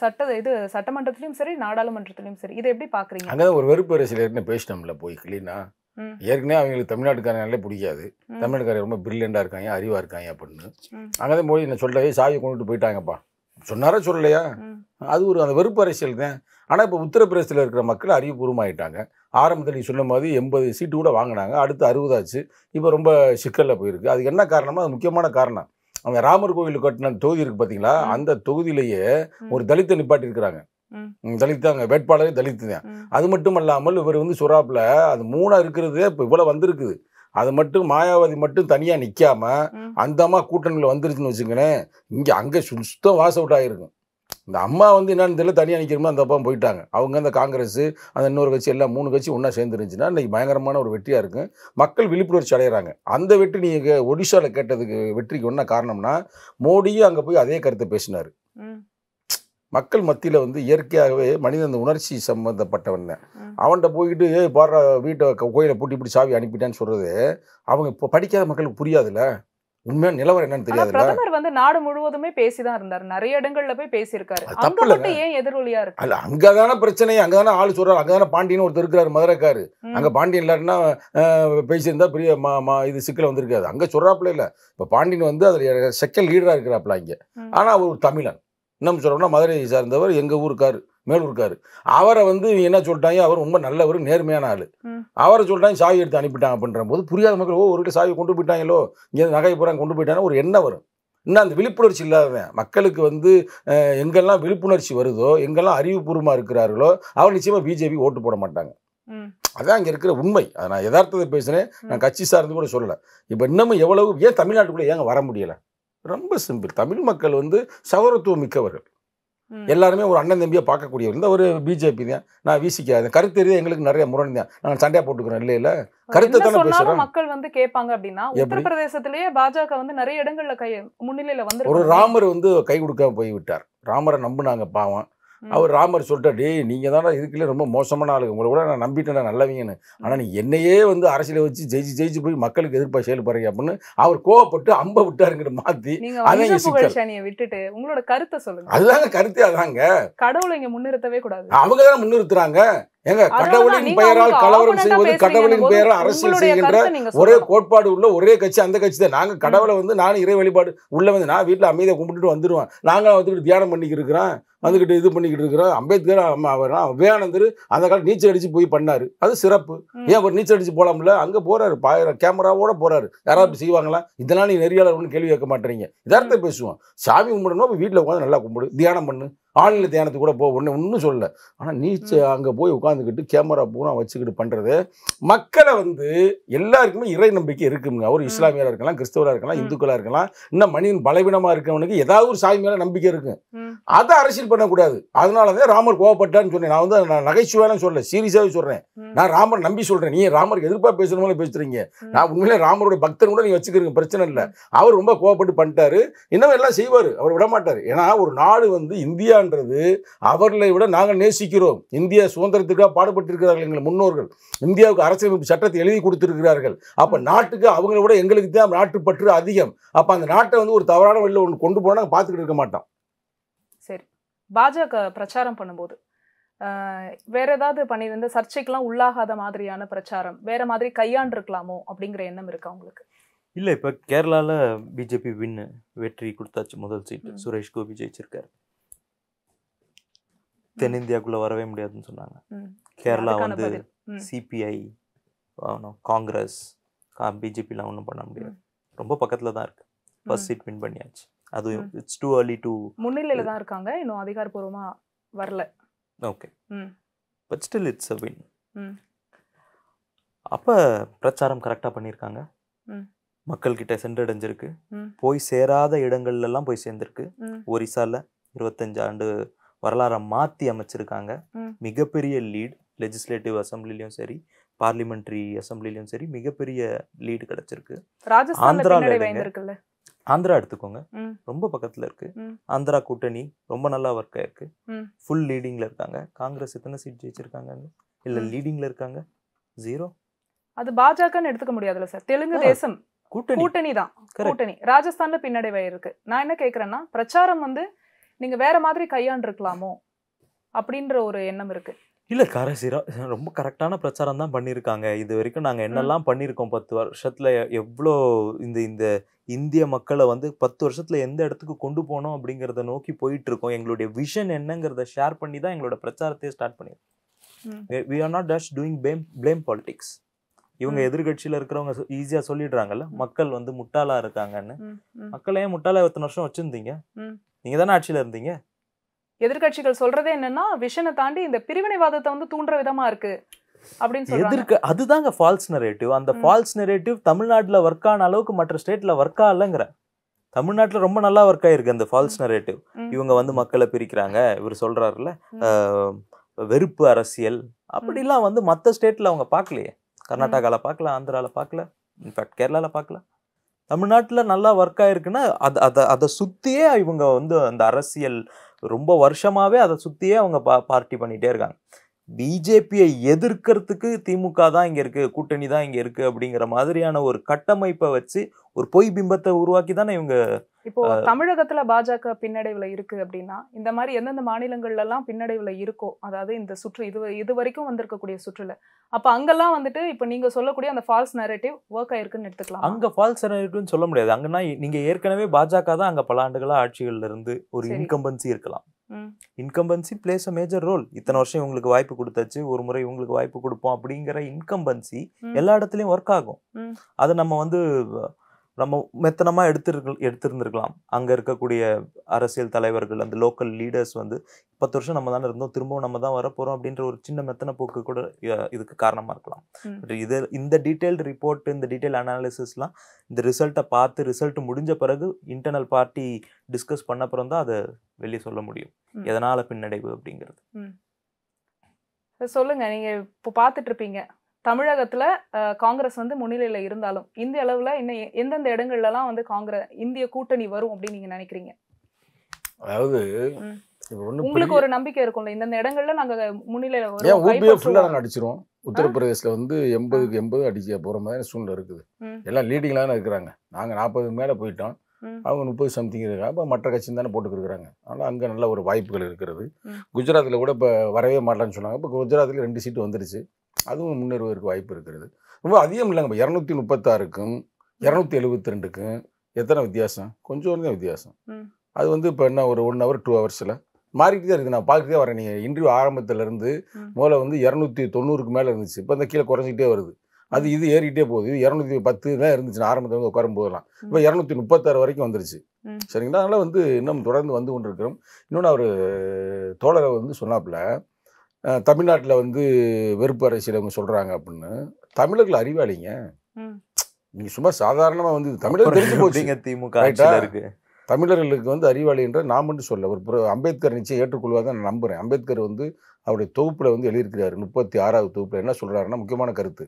சட்ட இது சட்டமன்றத்திலையும் சரி நாடாளுமன்றத்திலையும் சரி இதை எப்படி பாக்குறீங்க அங்கே ஒரு வெறுப்பு அரசியல் பேசினோம்ல போய் கிளீனா ஏற்கனவே அவங்களுக்கு தமிழ்நாட்டுக்காரனாலே பிடிக்காது தமிழ்நாட்டுக்காரர் ரொம்ப பிரில்லியண்டாக இருக்காங்க அறிவாக இருக்காங்க அப்படின்னு அங்கே தான் போய் என்ன சொல்லவே சாவி கொண்டுட்டு போயிட்டாங்கப்பா சொன்னாரே சொல்லலையா அது ஒரு அந்த வெறுப்பு அரசியல் தான் ஆனால் இப்போ உத்தரப்பிரதேசத்தில் இருக்கிற மக்கள் அறிவுபூர்வமாகிட்டாங்க ஆரம்பத்தில் நீ சொன்ன மாதிரி எண்பது சீட்டு கூட வாங்கினாங்க அடுத்து அறுபதாச்சு இப்போ ரொம்ப சிக்கலில் போயிருக்கு அதுக்கு என்ன காரணமோ அது முக்கியமான காரணம் அவங்க ராமர் கோவில் கட்டின தொகுதி இருக்குது பார்த்தீங்களா அந்த தொகுதியிலேயே ஒரு தலித்தை நிப்பாட்டியிருக்கிறாங்க தலித் தாங்க வேட்பாளரே தலித்து தான் அது மட்டும் இல்லாமல் இவர் வந்து சுறாப்பில் அது மூணாக இருக்கிறதே இப்போ இவ்வளோ வந்திருக்குது அது மட்டும் மாயாவதி மட்டும் தனியாக நிற்காமல் அந்த அம்மா கூட்டணியில் வந்துருச்சுன்னு வச்சுக்கோங்களேன் இங்கே அங்கே சுத்தம் வாஸ் அவுட் ஆகிருக்கும் இந்த அம்மா வந்து என்னன்னு தெரியல தனியாக நிற்கிறோமோ அந்த அப்பா போயிட்டாங்க அவங்க அந்த காங்கிரஸ் அந்த இன்னொரு கட்சி எல்லாம் மூணு கட்சி ஒன்றா சேர்ந்துருந்துச்சுன்னா இன்றைக்கி பயங்கரமான ஒரு வெற்றியாக இருக்கும் மக்கள் விழிப்புணர்ச்சி அடைகிறாங்க அந்த வெற்றி நீங்கள் ஒடிஷாவில் கேட்டதுக்கு வெற்றிக்கு என்ன காரணம்னா மோடியும் அங்கே போய் அதே கருத்தை பேசினார் மக்கள் மத்தியில் வந்து இயற்கையாகவே மனிதன் உணர்ச்சி சம்மந்தப்பட்டவன் அவன்கிட்ட போய்கிட்டு பாடுற வீட்டை கோயிலை பூட்டி இப்படி சாவி அனுப்பிட்டான்னு சொல்கிறது அவங்க இப்போ படிக்காத மக்களுக்கு புரியாதுல்ல உண்மையான நிலவரம் என்னன்னு தெரியாது பிரதமர் வந்து நாடு முழுவதுமே பேசி தான் இருந்தார் நிறைய இடங்கள்ல போய் பேசியிருக்காரு அங்க மட்டும் ஏன் எதிரொலியா இருக்கு அல்ல அங்கதான பிரச்சனை அங்கதான ஆள் சொல்றாரு அங்கதான பாண்டியன் ஒருத்தர் இருக்கிறாரு மதுரைக்காரு அங்க பாண்டியன் இல்லாருன்னா பேசியிருந்தா பெரிய இது சிக்கல வந்திருக்காது அங்க சொல்றாப்புல இல்ல இப்ப பாண்டியன் வந்து அதுல செகண்ட் லீடரா இருக்கிறாப்புல இங்க ஆனா அவர் ஒரு தமிழன் இன்னும் சொல்கிறோம்னா மதுரையை சார்ந்தவர் எங்கள் ஊருக்கார் மேலூர்க்கார் அவரை வந்து என்ன சொல்லிட்டாங்க அவர் ரொம்ப நல்லவர் நேர்மையான ஆள் அவரை சொல்லிட்டாங்க சாவி எடுத்து அனுப்பிட்டாங்க அப்படின்ற போது புரியாத மக்கள் ஓ ஒரு சாவி கொண்டு போயிட்டாங்களோ இங்கே நகை போகிறாங்க கொண்டு போயிட்டாங்க ஒரு எண்ணம் வரும் இன்னும் அந்த விழிப்புணர்ச்சி இல்லாதவன் மக்களுக்கு வந்து எங்கெல்லாம் விழிப்புணர்ச்சி வருதோ எங்கெல்லாம் அறிவுபூர்வமாக இருக்கிறார்களோ அவர் நிச்சயமாக பிஜேபி ஓட்டு போட மாட்டாங்க அதான் அங்கே இருக்கிற உண்மை அதை நான் யதார்த்தத்தை பேசுகிறேன் நான் கட்சி சார்ந்து கூட சொல்லலை இப்போ இன்னமும் எவ்வளவு ஏன் தமிழ்நாட்டுக்குள்ளே ஏங்க வர முடியலை ரொம்ப சிம்பிள் தமிழ் மக்கள் வந்து சகோதரத்துவம் மிக்கவர்கள் எல்லாருமே ஒரு அண்ணன் தம்பியை பார்க்கக்கூடியவர் இந்த ஒரு பிஜேபி தான் நான் விசிக்காது கருத்தெரிய எங்களுக்கு நிறைய முரண் தான் நாங்கள் சண்டையா போட்டுக்கிறோம் இல்லை இல்லை கருத்து தானே பேசுறோம் மக்கள் வந்து கேட்பாங்க அப்படின்னா உத்தரப்பிரதேசத்திலேயே பாஜக வந்து நிறைய இடங்களில் கை முன்னிலையில் வந்து ஒரு ராமர் வந்து கை கொடுக்க விட்டார் ராமரை நம்பினாங்க பாவம் அவர் ராமர் சொல்லிட்டா டே நீங்கள் தானே இதுக்குள்ளே ரொம்ப மோசமான ஆளுங்க உங்களை கூட நான் நம்பிட்டேன் நல்லவீங்கன்னு ஆனால் நீ என்னையே வந்து அரசியல வச்சு ஜெயிச்சு ஜெயிச்சு போய் மக்களுக்கு எதிர்ப்பாக செயல்படுறீங்க அப்படின்னு அவர் கோவப்பட்டு அம்ப விட்டாருங்கிற மாற்றி அதான் விட்டுட்டு உங்களோட கருத்தை சொல்லுங்க அதுதாங்க கருத்தே அதாங்க கடவுளை இங்கே முன்னிறுத்தவே கூடாது அவங்க தானே முன்னிறுத்துறாங்க ஏங்க கடவுளின் பெயரால் கலவரம் செய்வது கடவுளின் பெயரால் அரசியல் செய்கின்ற ஒரே கோட்பாடு உள்ள ஒரே கட்சி அந்த கட்சி தான் நாங்கள் கடவுளை வந்து நானும் இறை வழிபாடு உள்ள வந்து நான் வீட்டில் அமைதியை கும்பிட்டுட்டு வந்துடுவேன் நாங்களும் வந்துட்டு தியானம் பண்ணிக்கிருக்கிறோம் வந்துக்கிட்டு இது பண்ணிக்கிட்டு இருக்கிற அம்பேத்கர் விவேகானந்தர் அந்த காலம் நீச்சல் அடித்து போய் பண்ணார் அது சிறப்பு ஏன் அவர் நீச்சல் அடித்து போகலாம்ல அங்கே போகிறாரு பாயிரம் கேமராவோட போகிறாரு யாராவது செய்வாங்களா இதெல்லாம் நீ நெறியாளர் கேள்வி கேட்க மாட்டேறீங்க இதார்த்தம் பேசுவோம் சாமி கும்பிடணும் வீட்டில் உட்காந்து நல்லா கும்பிடு தியானம் பண்ணு ஆன்லைன் தியானத்துக்கு கூட போக ஒன்று ஒன்றும் சொல்லலை ஆனால் நீச்சு அங்கே போய் உட்காந்துக்கிட்டு கேமரா பூரா வச்சுக்கிட்டு பண்ணுறது மக்களை வந்து எல்லாருக்குமே இறை நம்பிக்கை இருக்குங்க அவர் இஸ்லாமியராக இருக்கலாம் கிறிஸ்தவராக இருக்கலாம் இந்துக்களாக இருக்கலாம் இன்னும் மனிதன் பலவீனமாக இருக்கவனுக்கு ஏதாவது ஒரு சாய் மேலே நம்பிக்கை இருக்கு அதை அரசியல் பண்ணக்கூடாது அதனால தான் ராமர் கோவப்பட்டான்னு சொன்னேன் நான் வந்து நான் நகைச்சுவையெல்லாம் சொல்லலை சீரியஸாகவே சொல்கிறேன் நான் ராமர் நம்பி சொல்கிறேன் நீ ராமருக்கு எதிர்ப்பாக பேசுகிறவங்களே பேசுகிறீங்க நான் உண்மையிலே ராமரோட பக்தன் கூட நீங்கள் வச்சுக்கிறீங்க பிரச்சனை இல்லை அவர் ரொம்ப கோவப்பட்டு பண்ணிட்டாரு இன்னமும் எல்லாம் செய்வார் அவர் விடமாட்டார் ஏன்னா ஒரு நாடு வந்து இந்தியா இந்தியான்றது அவர்களை விட நாங்கள் நேசிக்கிறோம் இந்தியா சுதந்திரத்துக்காக பாடுபட்டிருக்கிறார்கள் எங்கள் முன்னோர்கள் இந்தியாவுக்கு அரசியலமைப்பு சட்டத்தை எழுதி கொடுத்திருக்கிறார்கள் அப்போ நாட்டுக்கு அவங்கள விட எங்களுக்கு தான் பற்று அதிகம் அப்போ அந்த நாட்டை வந்து ஒரு தவறான வழியில் ஒன்று கொண்டு போனால் பார்த்துக்கிட்டு இருக்க மாட்டோம் சரி பாஜக பிரச்சாரம் பண்ணும்போது வேற ஏதாவது பண்ணியிருந்த சர்ச்சைக்கெல்லாம் உள்ளாகாத மாதிரியான பிரச்சாரம் வேற மாதிரி கையாண்டிருக்கலாமோ அப்படிங்கிற எண்ணம் இருக்கா உங்களுக்கு இல்லை இப்போ கேரளாவில் பிஜேபி வின்னு வெற்றி கொடுத்தாச்சு முதல் சீட்டு சுரேஷ் கோபி ஜெயிச்சிருக்காரு தென்னிந்தியாக்குள்ளே வரவே முடியாதுன்னு சொன்னாங்க கேரளா வந்து சிபிஐ காங்கிரஸ் பிஜேபிலாம் ஒன்றும் பண்ண முடியாது ரொம்ப பக்கத்தில் தான் இருக்குது ஃபர்ஸ்ட் சீட் வின் பண்ணியாச்சு அது இட்ஸ் டூ அர்லி டு முன்னிலையில் தான் இருக்காங்க இன்னும் அதிகாரப்பூர்வமாக வரல okay but still it's a win அப்போ பிரச்சாரம் கரெக்டாக பண்ணியிருக்காங்க மக்கள்கிட்ட சென்றடைஞ்சிருக்கு போய் சேராத எல்லாம் போய் சேர்ந்திருக்கு ஒரிசாவில் இருபத்தஞ்சு ஆண்டு வரலாறை மாற்றி அமைச்சிருக்காங்க மிகப்பெரிய லீட் லெஜிஸ்லேட்டிவ் அசம்பிளிலையும் சரி பார்லிமெண்ட்ரி அசம்பிளிலையும் சரி மிகப்பெரிய லீடு கிடைச்சிருக்கு ஆந்திரா ஆந்திரா எடுத்துக்கோங்க ரொம்ப பக்கத்துல இருக்கு ஆந்திரா கூட்டணி ரொம்ப நல்லா ஒர்க் ஆயிருக்கு ஃபுல் லீடிங்ல இருக்காங்க காங்கிரஸ் எத்தனை சீட் ஜெயிச்சிருக்காங்க இல்ல லீடிங்ல இருக்காங்க ஜீரோ அது பாஜகன்னு எடுத்துக்க முடியாதுல்ல சார் தெலுங்கு தேசம் கூட்டணி தான் கூட்டணி ராஜஸ்தான்ல பின்னடைவாயிருக்கு நான் என்ன கேக்குறேன்னா பிரச்சாரம் வந்து நீங்க வேற மாதிரி கையாண்டிருக்கலாமோ அப்படின்ற ஒரு எண்ணம் இருக்கு இல்லை கர ரொம்ப கரெக்டான பிரச்சாரம் தான் பண்ணியிருக்காங்க இது வரைக்கும் நாங்கள் என்னெல்லாம் பண்ணியிருக்கோம் பத்து வருஷத்தில் எவ்வளோ இந்த இந்த இந்திய மக்களை வந்து பத்து வருஷத்தில் எந்த இடத்துக்கு கொண்டு போனோம் அப்படிங்கிறத நோக்கி போயிட்டு இருக்கோம் எங்களுடைய விஷன் என்னங்கிறத ஷேர் பண்ணி தான் எங்களோட பிரச்சாரத்தையே ஸ்டார்ட் பண்ணியிருக்கோம் we are not just doing blame blame politics இவங்க எதிர்கட்சியில் இருக்கிறவங்க ஈஸியாக சொல்லிடுறாங்கல்ல மக்கள் வந்து முட்டாளாக இருக்காங்கன்னு மக்களையே முட்டாளா எத்தனை வருஷம் வச்சுருந்தீங்க நீங்க தானே ஆட்சியில இருந்தீங்க எதிர்கட்சிகள் சொல்றதே என்னன்னா விஷனை தாண்டி இந்த பிரிவினைவாதத்தை வந்து தூண்டுற விதமா இருக்கு எதிர்க்க அதுதாங்க ஃபால்ஸ் நெரேட்டிவ் அந்த ஃபால்ஸ் நெரேட்டிவ் தமிழ்நாட்டில் ஒர்க் ஆன அளவுக்கு மற்ற ஸ்டேட்ல ஒர்க் ஆகலங்கிற தமிழ்நாட்டில் ரொம்ப நல்லா ஒர்க் ஆயிருக்கு அந்த ஃபால்ஸ் நெரேட்டிவ் இவங்க வந்து மக்களை பிரிக்கிறாங்க இவர் சொல்றாருல வெறுப்பு அரசியல் அப்படிலாம் வந்து மற்ற ஸ்டேட்ல அவங்க பார்க்கலையே கர்நாடகாவில் பார்க்கல ஆந்திராவில் பார்க்கல இன்ஃபேக்ட் கேரளாவில் பார்க்கல தமிழ்நாட்டில் நல்லா ஒர்க் ஆயிருக்குன்னா அது அதை அதை சுற்றியே இவங்க வந்து அந்த அரசியல் ரொம்ப வருஷமாகவே அதை சுற்றியே அவங்க பா பார்ட்டி பண்ணிகிட்டே இருக்காங்க பிஜேபியை எதிர்க்கிறதுக்கு திமுக தான் இங்கே இருக்குது கூட்டணி தான் இங்கே இருக்குது அப்படிங்கிற மாதிரியான ஒரு கட்டமைப்பை வச்சு ஒரு பொய் பிம்பத்தை உருவாக்கி தானே இவங்க இப்போ தமிழகத்துல பாஜக பின்னடைவுல இருக்கு அப்படின்னா இந்த மாதிரி எந்தெந்த மாநிலங்கள்ல எல்லாம் பின்னடைவுல இருக்கோ அதாவது இந்த சுற்று இது இது வரைக்கும் வந்திருக்கக்கூடிய சுற்றுல அப்ப அங்கெல்லாம் வந்துட்டு இப்ப நீங்க சொல்லக்கூடிய அந்த ஃபால்ஸ் நேரட்டிவ் ஒர்க் ஆயிருக்குன்னு எடுத்துக்கலாம் அங்க ஃபால்ஸ் நரேட்டிவ்னு சொல்ல முடியாது அங்கன்னா நீங்க ஏற்கனவே பாஜக தான் அங்க பல ஆண்டுகளா ஆட்சிகள்ல இருந்து ஒரு இன்கம்பன்சி இருக்கலாம் incumbency plays a major role இத்தனை வருஷம் இவங்களுக்கு வாய்ப்பு கொடுத்தாச்சு ஒரு முறை இவங்களுக்கு வாய்ப்பு கொடுப்போம் அப்படிங்கிற இன்கம்பன்சி எல்லா இடத்துலயும் ஒர்க் ஆகும் அதை நம்ம வந்து நம்ம மெத்தனமாக எடுத்துருக்க எடுத்திருந்திருக்கலாம் அங்கே இருக்கக்கூடிய அரசியல் தலைவர்கள் அந்த லோக்கல் லீடர்ஸ் வந்து பத்து வருஷம் நம்ம தானே இருந்தோம் திரும்பவும் நம்ம தான் வரப்போகிறோம் அப்படின்ற ஒரு சின்ன மெத்தன போக்கு கூட இதுக்கு காரணமாக இருக்கலாம் இது இந்த டீட்டெயில்டு ரிப்போர்ட் இந்த டீட்டெயில் அனாலிசிஸ்லாம் இந்த ரிசல்ட்டை பார்த்து ரிசல்ட் முடிஞ்ச பிறகு இன்டர்னல் பார்ட்டி டிஸ்கஸ் பண்ண அப்புறம் தான் அதை வெளியே சொல்ல முடியும் எதனால் பின்னடைவு அப்படிங்கிறது சொல்லுங்கள் நீங்கள் இப்போ பார்த்துட்ருப்பீங்க தமிழகத்தில் காங்கிரஸ் வந்து முன்னிலையில் இருந்தாலும் இந்திய அளவில் இன்னும் எந்தெந்த இடங்கள்லலாம் வந்து காங்கிரஸ் இந்திய கூட்டணி வரும் அப்படின்னு நீங்கள் நினைக்கிறீங்க அதாவது உங்களுக்கு ஒரு நம்பிக்கை இருக்கும்ல இந்தந்த இடங்கள்ல நாங்க முன்னிலையில வரோம் ஓபிஎஃப் வந்து எண்பதுக்கு எண்பது அடிச்சு போகிற மாதிரி சூழ்நிலை இருக்குது எல்லாம் லீடிங்லாம் இருக்கிறாங்க நாங்கள் நாற்பதுக்கு மேலே போயிட்டோம் அவங்க முப்பது சம்திங் இருக்காங்க இப்போ மற்ற கட்சியும் தானே போட்டுக்கிருக்கிறாங்க ஆனால் அங்கே நல்ல ஒரு வாய்ப்புகள் இருக்கிறது குஜராத்தில் கூட இப்போ வரவே மாட்டேன்னு சொன்னாங்க இப்போ குஜராத்தில் ரெண்டு சீட்டு வந்துருச்சு அதுவும் முன்னேறுவதற்கு வாய்ப்பு இருக்கிறது ரொம்ப அதிகம் இல்லைங்க இப்போ இரநூத்தி முப்பத்தாறுக்கும் இரநூத்தி எழுபத்தி ரெண்டுக்கும் எத்தனை வித்தியாசம் கொஞ்சம் தான் வித்தியாசம் அது வந்து இப்போ என்ன ஒரு ஒன் ஹவர் டூ ஹவர்ஸில் மாறிக்கிட்டு தான் இருக்குது நான் பார்த்துட்டே வரேன் நீங்கள் இன்டர்வியூ ஆரம்பத்துலேருந்து முதல்ல வந்து இரநூத்தி தொண்ணூறுக்கு மேலே இருந்துச்சு இப்போ அந்த கீழே குறைஞ்சிக்கிட்டே வருது அது இது ஏறிக்கிட்டே போகுது இது இரநூத்தி பத்து தான் இருந்துச்சு ஆரம்பத்தில் வந்து உட்காரும் போதெல்லாம் இப்போ இரநூத்தி முப்பத்தாறு வரைக்கும் வந்துருச்சு சரிங்களா அதனால் வந்து இன்னும் தொடர்ந்து வந்து கொண்டிருக்கிறோம் இன்னொன்று அவர் தோழரை வந்து சொன்னாப்புல தமிழ்நாட்டில் வந்து வெறுப்பு அரசியல் அவங்க சொல்கிறாங்க அப்படின்னு தமிழர்கள் அறிவாளிங்க நீங்கள் சும்மா சாதாரணமாக வந்து தமிழர் தெரிஞ்சு போச்சுங்க திமுக இருக்கு தமிழர்களுக்கு வந்து அறிவாளி என்ற நாம் மட்டும் சொல்ல ஒரு புற அம்பேத்கர் நிச்சயம் ஏற்றுக்கொள்வாங்க நான் நம்புகிறேன் அம்பேத்கர் வந்து அவருடைய தொகுப்பில் வந்து எழுதியிருக்கிறார் முப்பத்தி ஆறாவது தொகுப்பில் என்ன சொல்கிறாருன்னா முக்கியமான கருத்து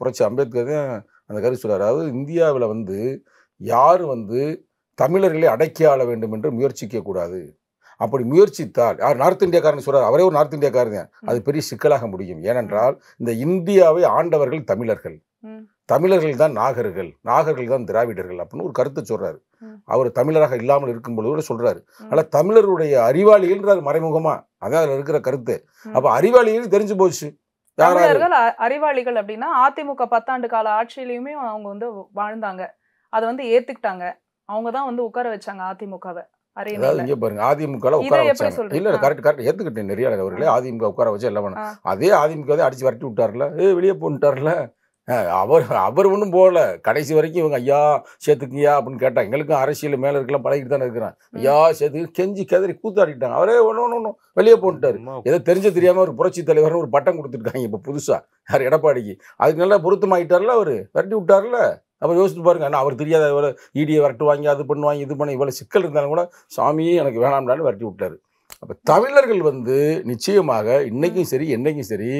புரட்சி அம்பேத்கர் தான் அந்த கருத்து சொல்கிறார் அதாவது இந்தியாவில் வந்து யார் வந்து தமிழர்களை அடக்கி ஆள வேண்டும் என்று முயற்சிக்கக்கூடாது அப்படி முயற்சித்தால் யார் நார்த் இந்தியாக்காரன் சொல்கிறார் அவரே ஒரு நார்த் இந்தியாக்காரன் அது பெரிய சிக்கலாக முடியும் ஏனென்றால் இந்த இந்தியாவை ஆண்டவர்கள் தமிழர்கள் தமிழர்கள் தான் நாகர்கள் நாகர்கள் தான் திராவிடர்கள் அப்படின்னு ஒரு கருத்தை சொல்கிறாரு அவர் தமிழராக இல்லாமல் இருக்கும் பொழுது சொல்கிறாரு ஆனால் தமிழருடைய அறிவாளிகள்ன்றார் மறைமுகமாக அதான் அதில் இருக்கிற கருத்து அப்போ அறிவாளிகள் தெரிஞ்சு போச்சு தமிழர்கள் அறிவாளிகள் அப்படின்னா அதிமுக பத்தாண்டு கால ஆட்சியிலையுமே அவங்க வந்து வாழ்ந்தாங்க அதை வந்து ஏத்துக்கிட்டாங்க அவங்க தான் வந்து உட்கார வச்சாங்க அதிமுகவை அதாவது இங்கே பாருங்க வச்சாங்க கரெக்ட் கரெக்ட் நிறைய அவர்களே உட்கார அதே அடிச்சு வரட்டி விட்டார்ல வெளியே அவர் அவர் போகல கடைசி வரைக்கும் இவங்க ஐயா சேர்த்துக்கியா அப்படின்னு எங்களுக்கும் அரசியல் மேல இருக்கலாம் பழகிட்டு கூத்தாடிட்டாங்க அவரே ஒன்று வெளியே போட்டுட்டாரு ஏதோ தெரிஞ்ச தெரியாம ஒரு புரட்சி தலைவர்னு ஒரு பட்டம் கொடுத்துருக்காங்க இப்போ புதுசா எடப்பாடிக்கு அதுக்கு நல்லா பொருத்தமாகிட்டார்ல அவரு விரட்டி விட்டார்ல அப்போ யோசித்து பாருங்க ஆனால் அவர் தெரியாத இடியை e ஈடியை வாங்கி அது பண்ணுவாங்க இது பண்ண இவ்வளோ சிக்கல் இருந்தாலும் கூட சாமியே எனக்கு வேணாம்னாலும் விரட்டி விட்டார் அப்போ தமிழர்கள் வந்து நிச்சயமாக இன்றைக்கும் சரி என்றைக்கும் சரி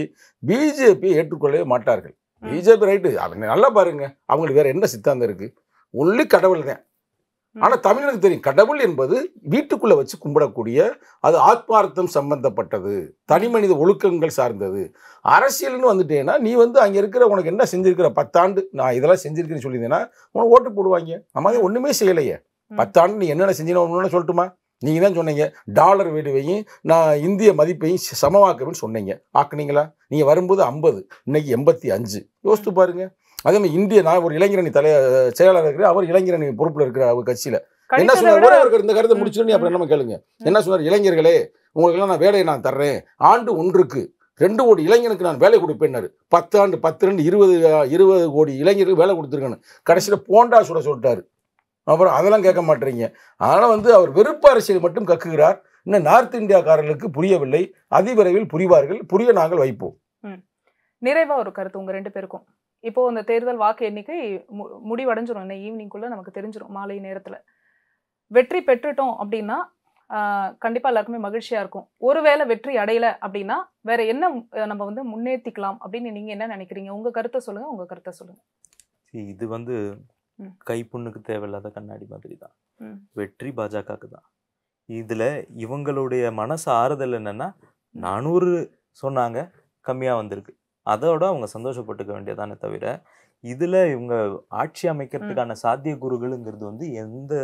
பிஜேபி ஏற்றுக்கொள்ளவே மாட்டார்கள் பிஜேபி ரைட்டு அவங்க நல்லா பாருங்க அவங்களுக்கு வேறு என்ன சித்தாந்தம் இருக்குது ஒன்லி கடவுள் தான் ஆனால் தமிழனுக்கு தெரியும் கடவுள் என்பது வீட்டுக்குள்ளே வச்சு கும்பிடக்கூடிய அது ஆத்மார்த்தம் சம்பந்தப்பட்டது தனி மனித ஒழுக்கங்கள் சார்ந்தது அரசியல்னு வந்துட்டேன்னா நீ வந்து அங்கே இருக்கிற உனக்கு என்ன செஞ்சுருக்கிற பத்தாண்டு நான் இதெல்லாம் செஞ்சுருக்கிறேன்னு சொல்லியிருந்தேன்னா உனக்கு ஓட்டு போடுவாங்க நம்ம அதை ஒன்றுமே செய்யலையே பத்தாண்டு நீ என்னென்ன செஞ்சினு சொல்லட்டுமா நீங்கள் தான் சொன்னீங்க டாலர் வீடுவையும் நான் இந்திய மதிப்பையும் சமமாக்குவேன்னு சொன்னீங்க ஆக்குனீங்களா நீங்கள் வரும்போது ஐம்பது இன்னைக்கு எண்பத்தி அஞ்சு யோசித்து பாருங்கள் அதே மாதிரி இந்திய நான் ஒரு இளைஞரணி தலை செயலாளர் இருக்கிற அவர் இளைஞரணி பொறுப்பில் இருக்கிற அவர் கட்சியில் என்ன சொன்னார் ஒரே இந்த கருத்தை முடிச்சுட்டு அப்புறம் என்ன கேளுங்க என்ன சொன்னார் இளைஞர்களே உங்களுக்கெல்லாம் நான் வேலையை நான் தர்றேன் ஆண்டு ஒன்றுக்கு ரெண்டு கோடி இளைஞனுக்கு நான் வேலை கொடுப்பேன் பத்து ஆண்டு பத்து ரெண்டு இருபது இருபது கோடி இளைஞருக்கு வேலை கொடுத்துருக்கேன்னு கடைசியில் போண்டா சுட சொல்லிட்டாரு அப்புறம் அதெல்லாம் கேட்க மாட்டேறீங்க அதனால் வந்து அவர் வெறுப்பு அரசியல் மட்டும் கக்குகிறார் இன்னும் நார்த் இந்தியாக்காரர்களுக்கு புரியவில்லை அதிவிரைவில் புரிவார்கள் புரிய நாங்கள் வைப்போம் நிறைவா ஒரு கருத்து உங்க ரெண்டு பேருக்கும் இப்போ இந்த தேர்தல் வாக்கு எண்ணிக்கை முடிவடைஞ்சிரும் இன்னும் ஈவினிங்குள்ளே நமக்கு தெரிஞ்சிடும் மாலை நேரத்தில் வெற்றி பெற்றுட்டோம் அப்படின்னா கண்டிப்பாக எல்லாருக்குமே மகிழ்ச்சியாக இருக்கும் ஒருவேளை வெற்றி அடையலை அப்படின்னா வேற என்ன நம்ம வந்து முன்னேற்றிக்கலாம் அப்படின்னு நீங்கள் என்ன நினைக்கிறீங்க உங்கள் கருத்தை சொல்லுங்கள் உங்கள் கருத்தை சொல்லுங்கள் இது வந்து கைப்புண்ணுக்கு தேவையில்லாத கண்ணாடி மாதிரி தான் வெற்றி பாஜகவுக்கு தான் இதில் இவங்களுடைய மனசு ஆறுதல் என்னென்னா நானூறு சொன்னாங்க கம்மியாக வந்திருக்கு அதோட அவங்க சந்தோஷப்பட்டுக்க வேண்டியதானே தவிர இதில் இவங்க ஆட்சி அமைக்கிறதுக்கான சாத்திய குருகள்ங்கிறது வந்து எந்த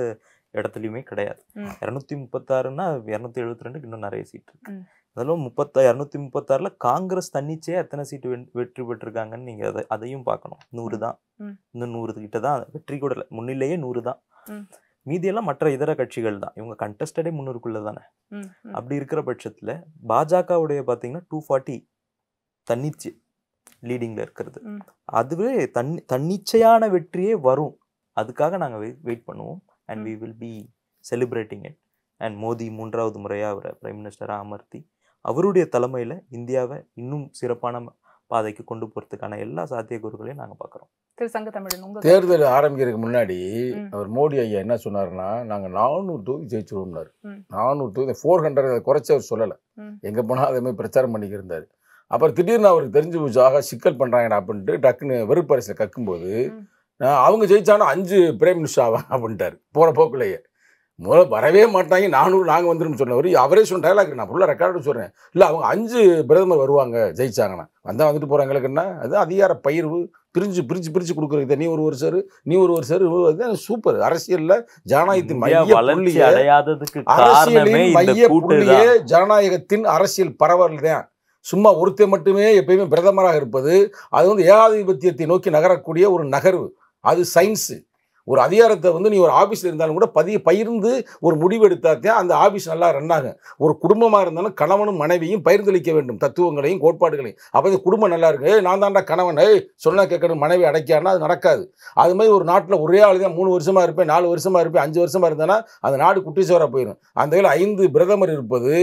இடத்துலையுமே கிடையாது இரநூத்தி முப்பத்தாறுன்னா இரநூத்தி எழுபத்தி ரெண்டுக்கு இன்னும் நிறைய சீட் இருக்கு அதெல்லாம் முப்பத்தா இரநூத்தி முப்பத்தாறில் காங்கிரஸ் தன்னிச்சையாக எத்தனை சீட்டு வெற்றி பெற்றிருக்காங்கன்னு நீங்கள் அதை அதையும் பார்க்கணும் நூறு தான் இன்னும் நூறு கிட்ட தான் வெற்றி கூட இல்லை முன்னிலேயே நூறு தான் மீதியெல்லாம் மற்ற இதர கட்சிகள் தான் இவங்க கண்டஸ்டடே முன்னூறுக்குள்ள தானே அப்படி இருக்கிற பட்சத்தில் பாஜகவுடைய பார்த்தீங்கன்னா டூ ஃபார்ட்டி தன்னிச்சு லீடிங்கில் இருக்கிறது அதுவே தன் தன்னிச்சையான வெற்றியே வரும் அதுக்காக நாங்கள் வெயிட் வெயிட் பண்ணுவோம் and we will be celebrating it and Modi மூன்றாவது முறையாக அவரை பிரைம் மினிஸ்டராக அமர்த்தி அவருடைய தலைமையில் இந்தியாவை இன்னும் சிறப்பான பாதைக்கு கொண்டு போகிறதுக்கான எல்லா சாத்தியக்கூறுகளையும் நாங்கள் பார்க்குறோம் தேர்தல் ஆரம்பிக்கிறதுக்கு முன்னாடி அவர் மோடி ஐயா என்ன சொன்னார்னா நாங்கள் நானூறு தொகுதி ஜெயிச்சிருவோம்னாரு நானூறு தொகுதி ஃபோர் ஹண்ட்ரட் குறைச்சி அவர் சொல்லலை எங்கே போனால் அதே மாதிரி பிரச்சாரம் பண்ணிக்கிருந்தார் அப்புறம் திடீர்னு அவருக்கு தெரிஞ்சு போச்சாக சிக்கல் பண்ணுறாங்கடா அப்படின்ட்டு டக்குன்னு வெறுப்பரசில் கக்கும்போது அவங்க ஜெயிச்சாலும் அஞ்சு பிரைம் மினிஸ்டர் ஆவாங்க அப்படின்ட்டார் போகிற போக்குலேயே முதல்ல வரவே மாட்டாங்க நானூறு நாங்கள் வந்துடும் சொன்னவர் அவரே சொன்ன டைலாக் நான் ஃபுல்லாக ரெக்கார்டு சொல்கிறேன் இல்லை அவங்க அஞ்சு பிரதமர் வருவாங்க ஜெயிச்சாங்கன்னா வந்தால் வந்துட்டு போகிறாங்களுக்குன்னா அது அதிகார பயிர்வு பிரிஞ்சு பிரிச்சு பிரிச்சு கொடுக்குறது நீ ஒரு ஒரு வருஷர் நீ ஒரு ஒரு அதுதான் சூப்பர் அரசியலில் ஜனநாயகத்தின் அரசியலின் மைய புள்ளியே ஜனநாயகத்தின் அரசியல் பரவல் தான் சும்மா ஒருத்தர் மட்டுமே எப்பயுமே பிரதமராக இருப்பது அது வந்து ஏகாதிபத்தியத்தை நோக்கி நகரக்கூடிய ஒரு நகர்வு அது சயின்ஸு ஒரு அதிகாரத்தை வந்து நீ ஒரு ஆஃபீஸில் இருந்தாலும் கூட பதிய பகிர்ந்து ஒரு முடிவு முடிவெடுத்தாத்தே அந்த ஆஃபீஸ் நல்லா ரன் ஆகும் ஒரு குடும்பமாக இருந்தாலும் கணவனும் மனைவியும் பகிர்ந்தளிக்க வேண்டும் தத்துவங்களையும் கோட்பாடுகளையும் அப்போ இந்த குடும்பம் நல்லா இருக்கு ஏ நான் தாண்டா கணவன் ஏய் சொன்னால் கேட்கணும் மனைவி அடைக்கானா அது நடக்காது அது மாதிரி ஒரு நாட்டில் ஒரே ஆள் தான் மூணு வருஷமாக இருப்பேன் நாலு வருஷமாக இருப்பேன் அஞ்சு வருஷமாக இருந்தேன்னா அந்த நாடு குட்டிச்சோராக போயிடும் அந்த வகையில் ஐந்து பிரதமர் இருப்பது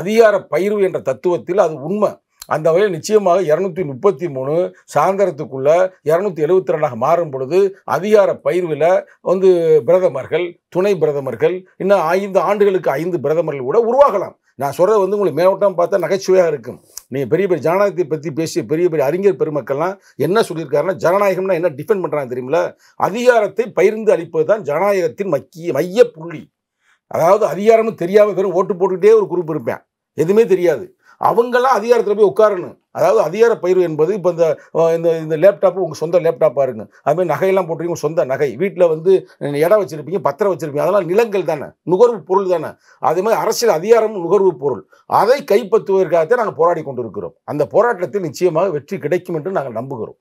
அதிகார பயிர்வு என்ற தத்துவத்தில் அது உண்மை அந்த வகையில் நிச்சயமாக இரநூத்தி முப்பத்தி மூணு சாயந்தரத்துக்குள்ள இரநூத்தி எழுபத்தி ரெண்டாக மாறும் பொழுது அதிகார பயிர்வில் வந்து பிரதமர்கள் துணை பிரதமர்கள் இன்னும் ஐந்து ஆண்டுகளுக்கு ஐந்து பிரதமர்கள் கூட உருவாகலாம் நான் சொல்கிறது வந்து உங்களுக்கு மேலோட்டம் பார்த்தா நகைச்சுவையாக இருக்கும் நீங்கள் பெரிய பெரிய ஜனநாயகத்தை பற்றி பேசிய பெரிய பெரிய அறிஞர் பெருமக்கள்லாம் என்ன சொல்லியிருக்காருன்னா ஜனநாயகம்னா என்ன டிஃபெண்ட் பண்ணுறாங்க தெரியுமில அதிகாரத்தை பகிர்ந்து அளிப்பது தான் ஜனநாயகத்தின் மக்கிய மைய புள்ளி அதாவது அதிகாரமும் தெரியாமல் வெறும் ஓட்டு போட்டுக்கிட்டே ஒரு குரூப் இருப்பேன் எதுவுமே தெரியாது அவங்களாம் அதிகாரத்தில் போய் உட்காரணும் அதாவது அதிகார பயிர் என்பது இப்போ இந்த இந்த இந்த லேப்டாப்பு உங்கள் சொந்த லேப்டாப்பாக இருங்க அதுமாதிரி நகையெல்லாம் போட்டிருக்கீங்க சொந்த நகை வீட்டில் வந்து இடம் வச்சுருப்பீங்க பத்திரம் வச்சுருப்பீங்க அதெல்லாம் நிலங்கள் தானே நுகர்வு பொருள் தானே அதே மாதிரி அரசியல் அதிகாரமும் நுகர்வு பொருள் அதை கைப்பற்றுவதற்காகத்தான் நாங்கள் போராடி கொண்டு அந்த போராட்டத்தில் நிச்சயமாக வெற்றி கிடைக்கும் என்று நாங்கள் நம்புகிறோம்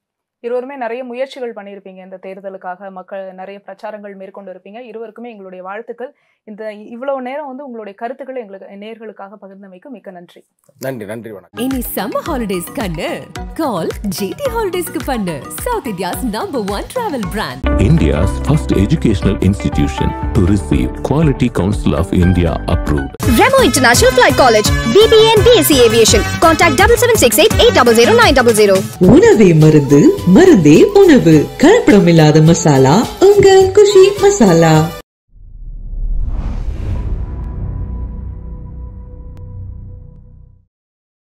இருவருமே நிறைய முயற்சிகள் பண்ணியிருப்பீங்க இந்த தேர்தலுக்காக மக்கள் நிறைய பிரச்சாரங்கள் மேற்கொண்டு இருப்பீங்க இருவருக்குமே எங்களுடைய வாழ்த்துக்கள் இந்த இவ்வளவு நேரம் வந்து உங்களுடைய கருத்துக்களை எங்களுக்கு நேர்களுக்காக பகிர்ந்தமைக்கு மிக்க நன்றி நன்றி நன்றி வணக்கம் இனி சம்ம ஹாலிடேஸ் கண்டு கால் ஜிடி ஹாலிடேஸ்க்கு பண்ணு south India's number one travel brand India's first educational institution to receive quality council of India approved Remo international flight college பிபிஎன் BSc aviation contact double seven six eight eight double zero nine double zero உணவே மருந்து மருந்தே உணவு கலப்படம் இல்லாத மசாலா உங்கள் குஷி மசாலா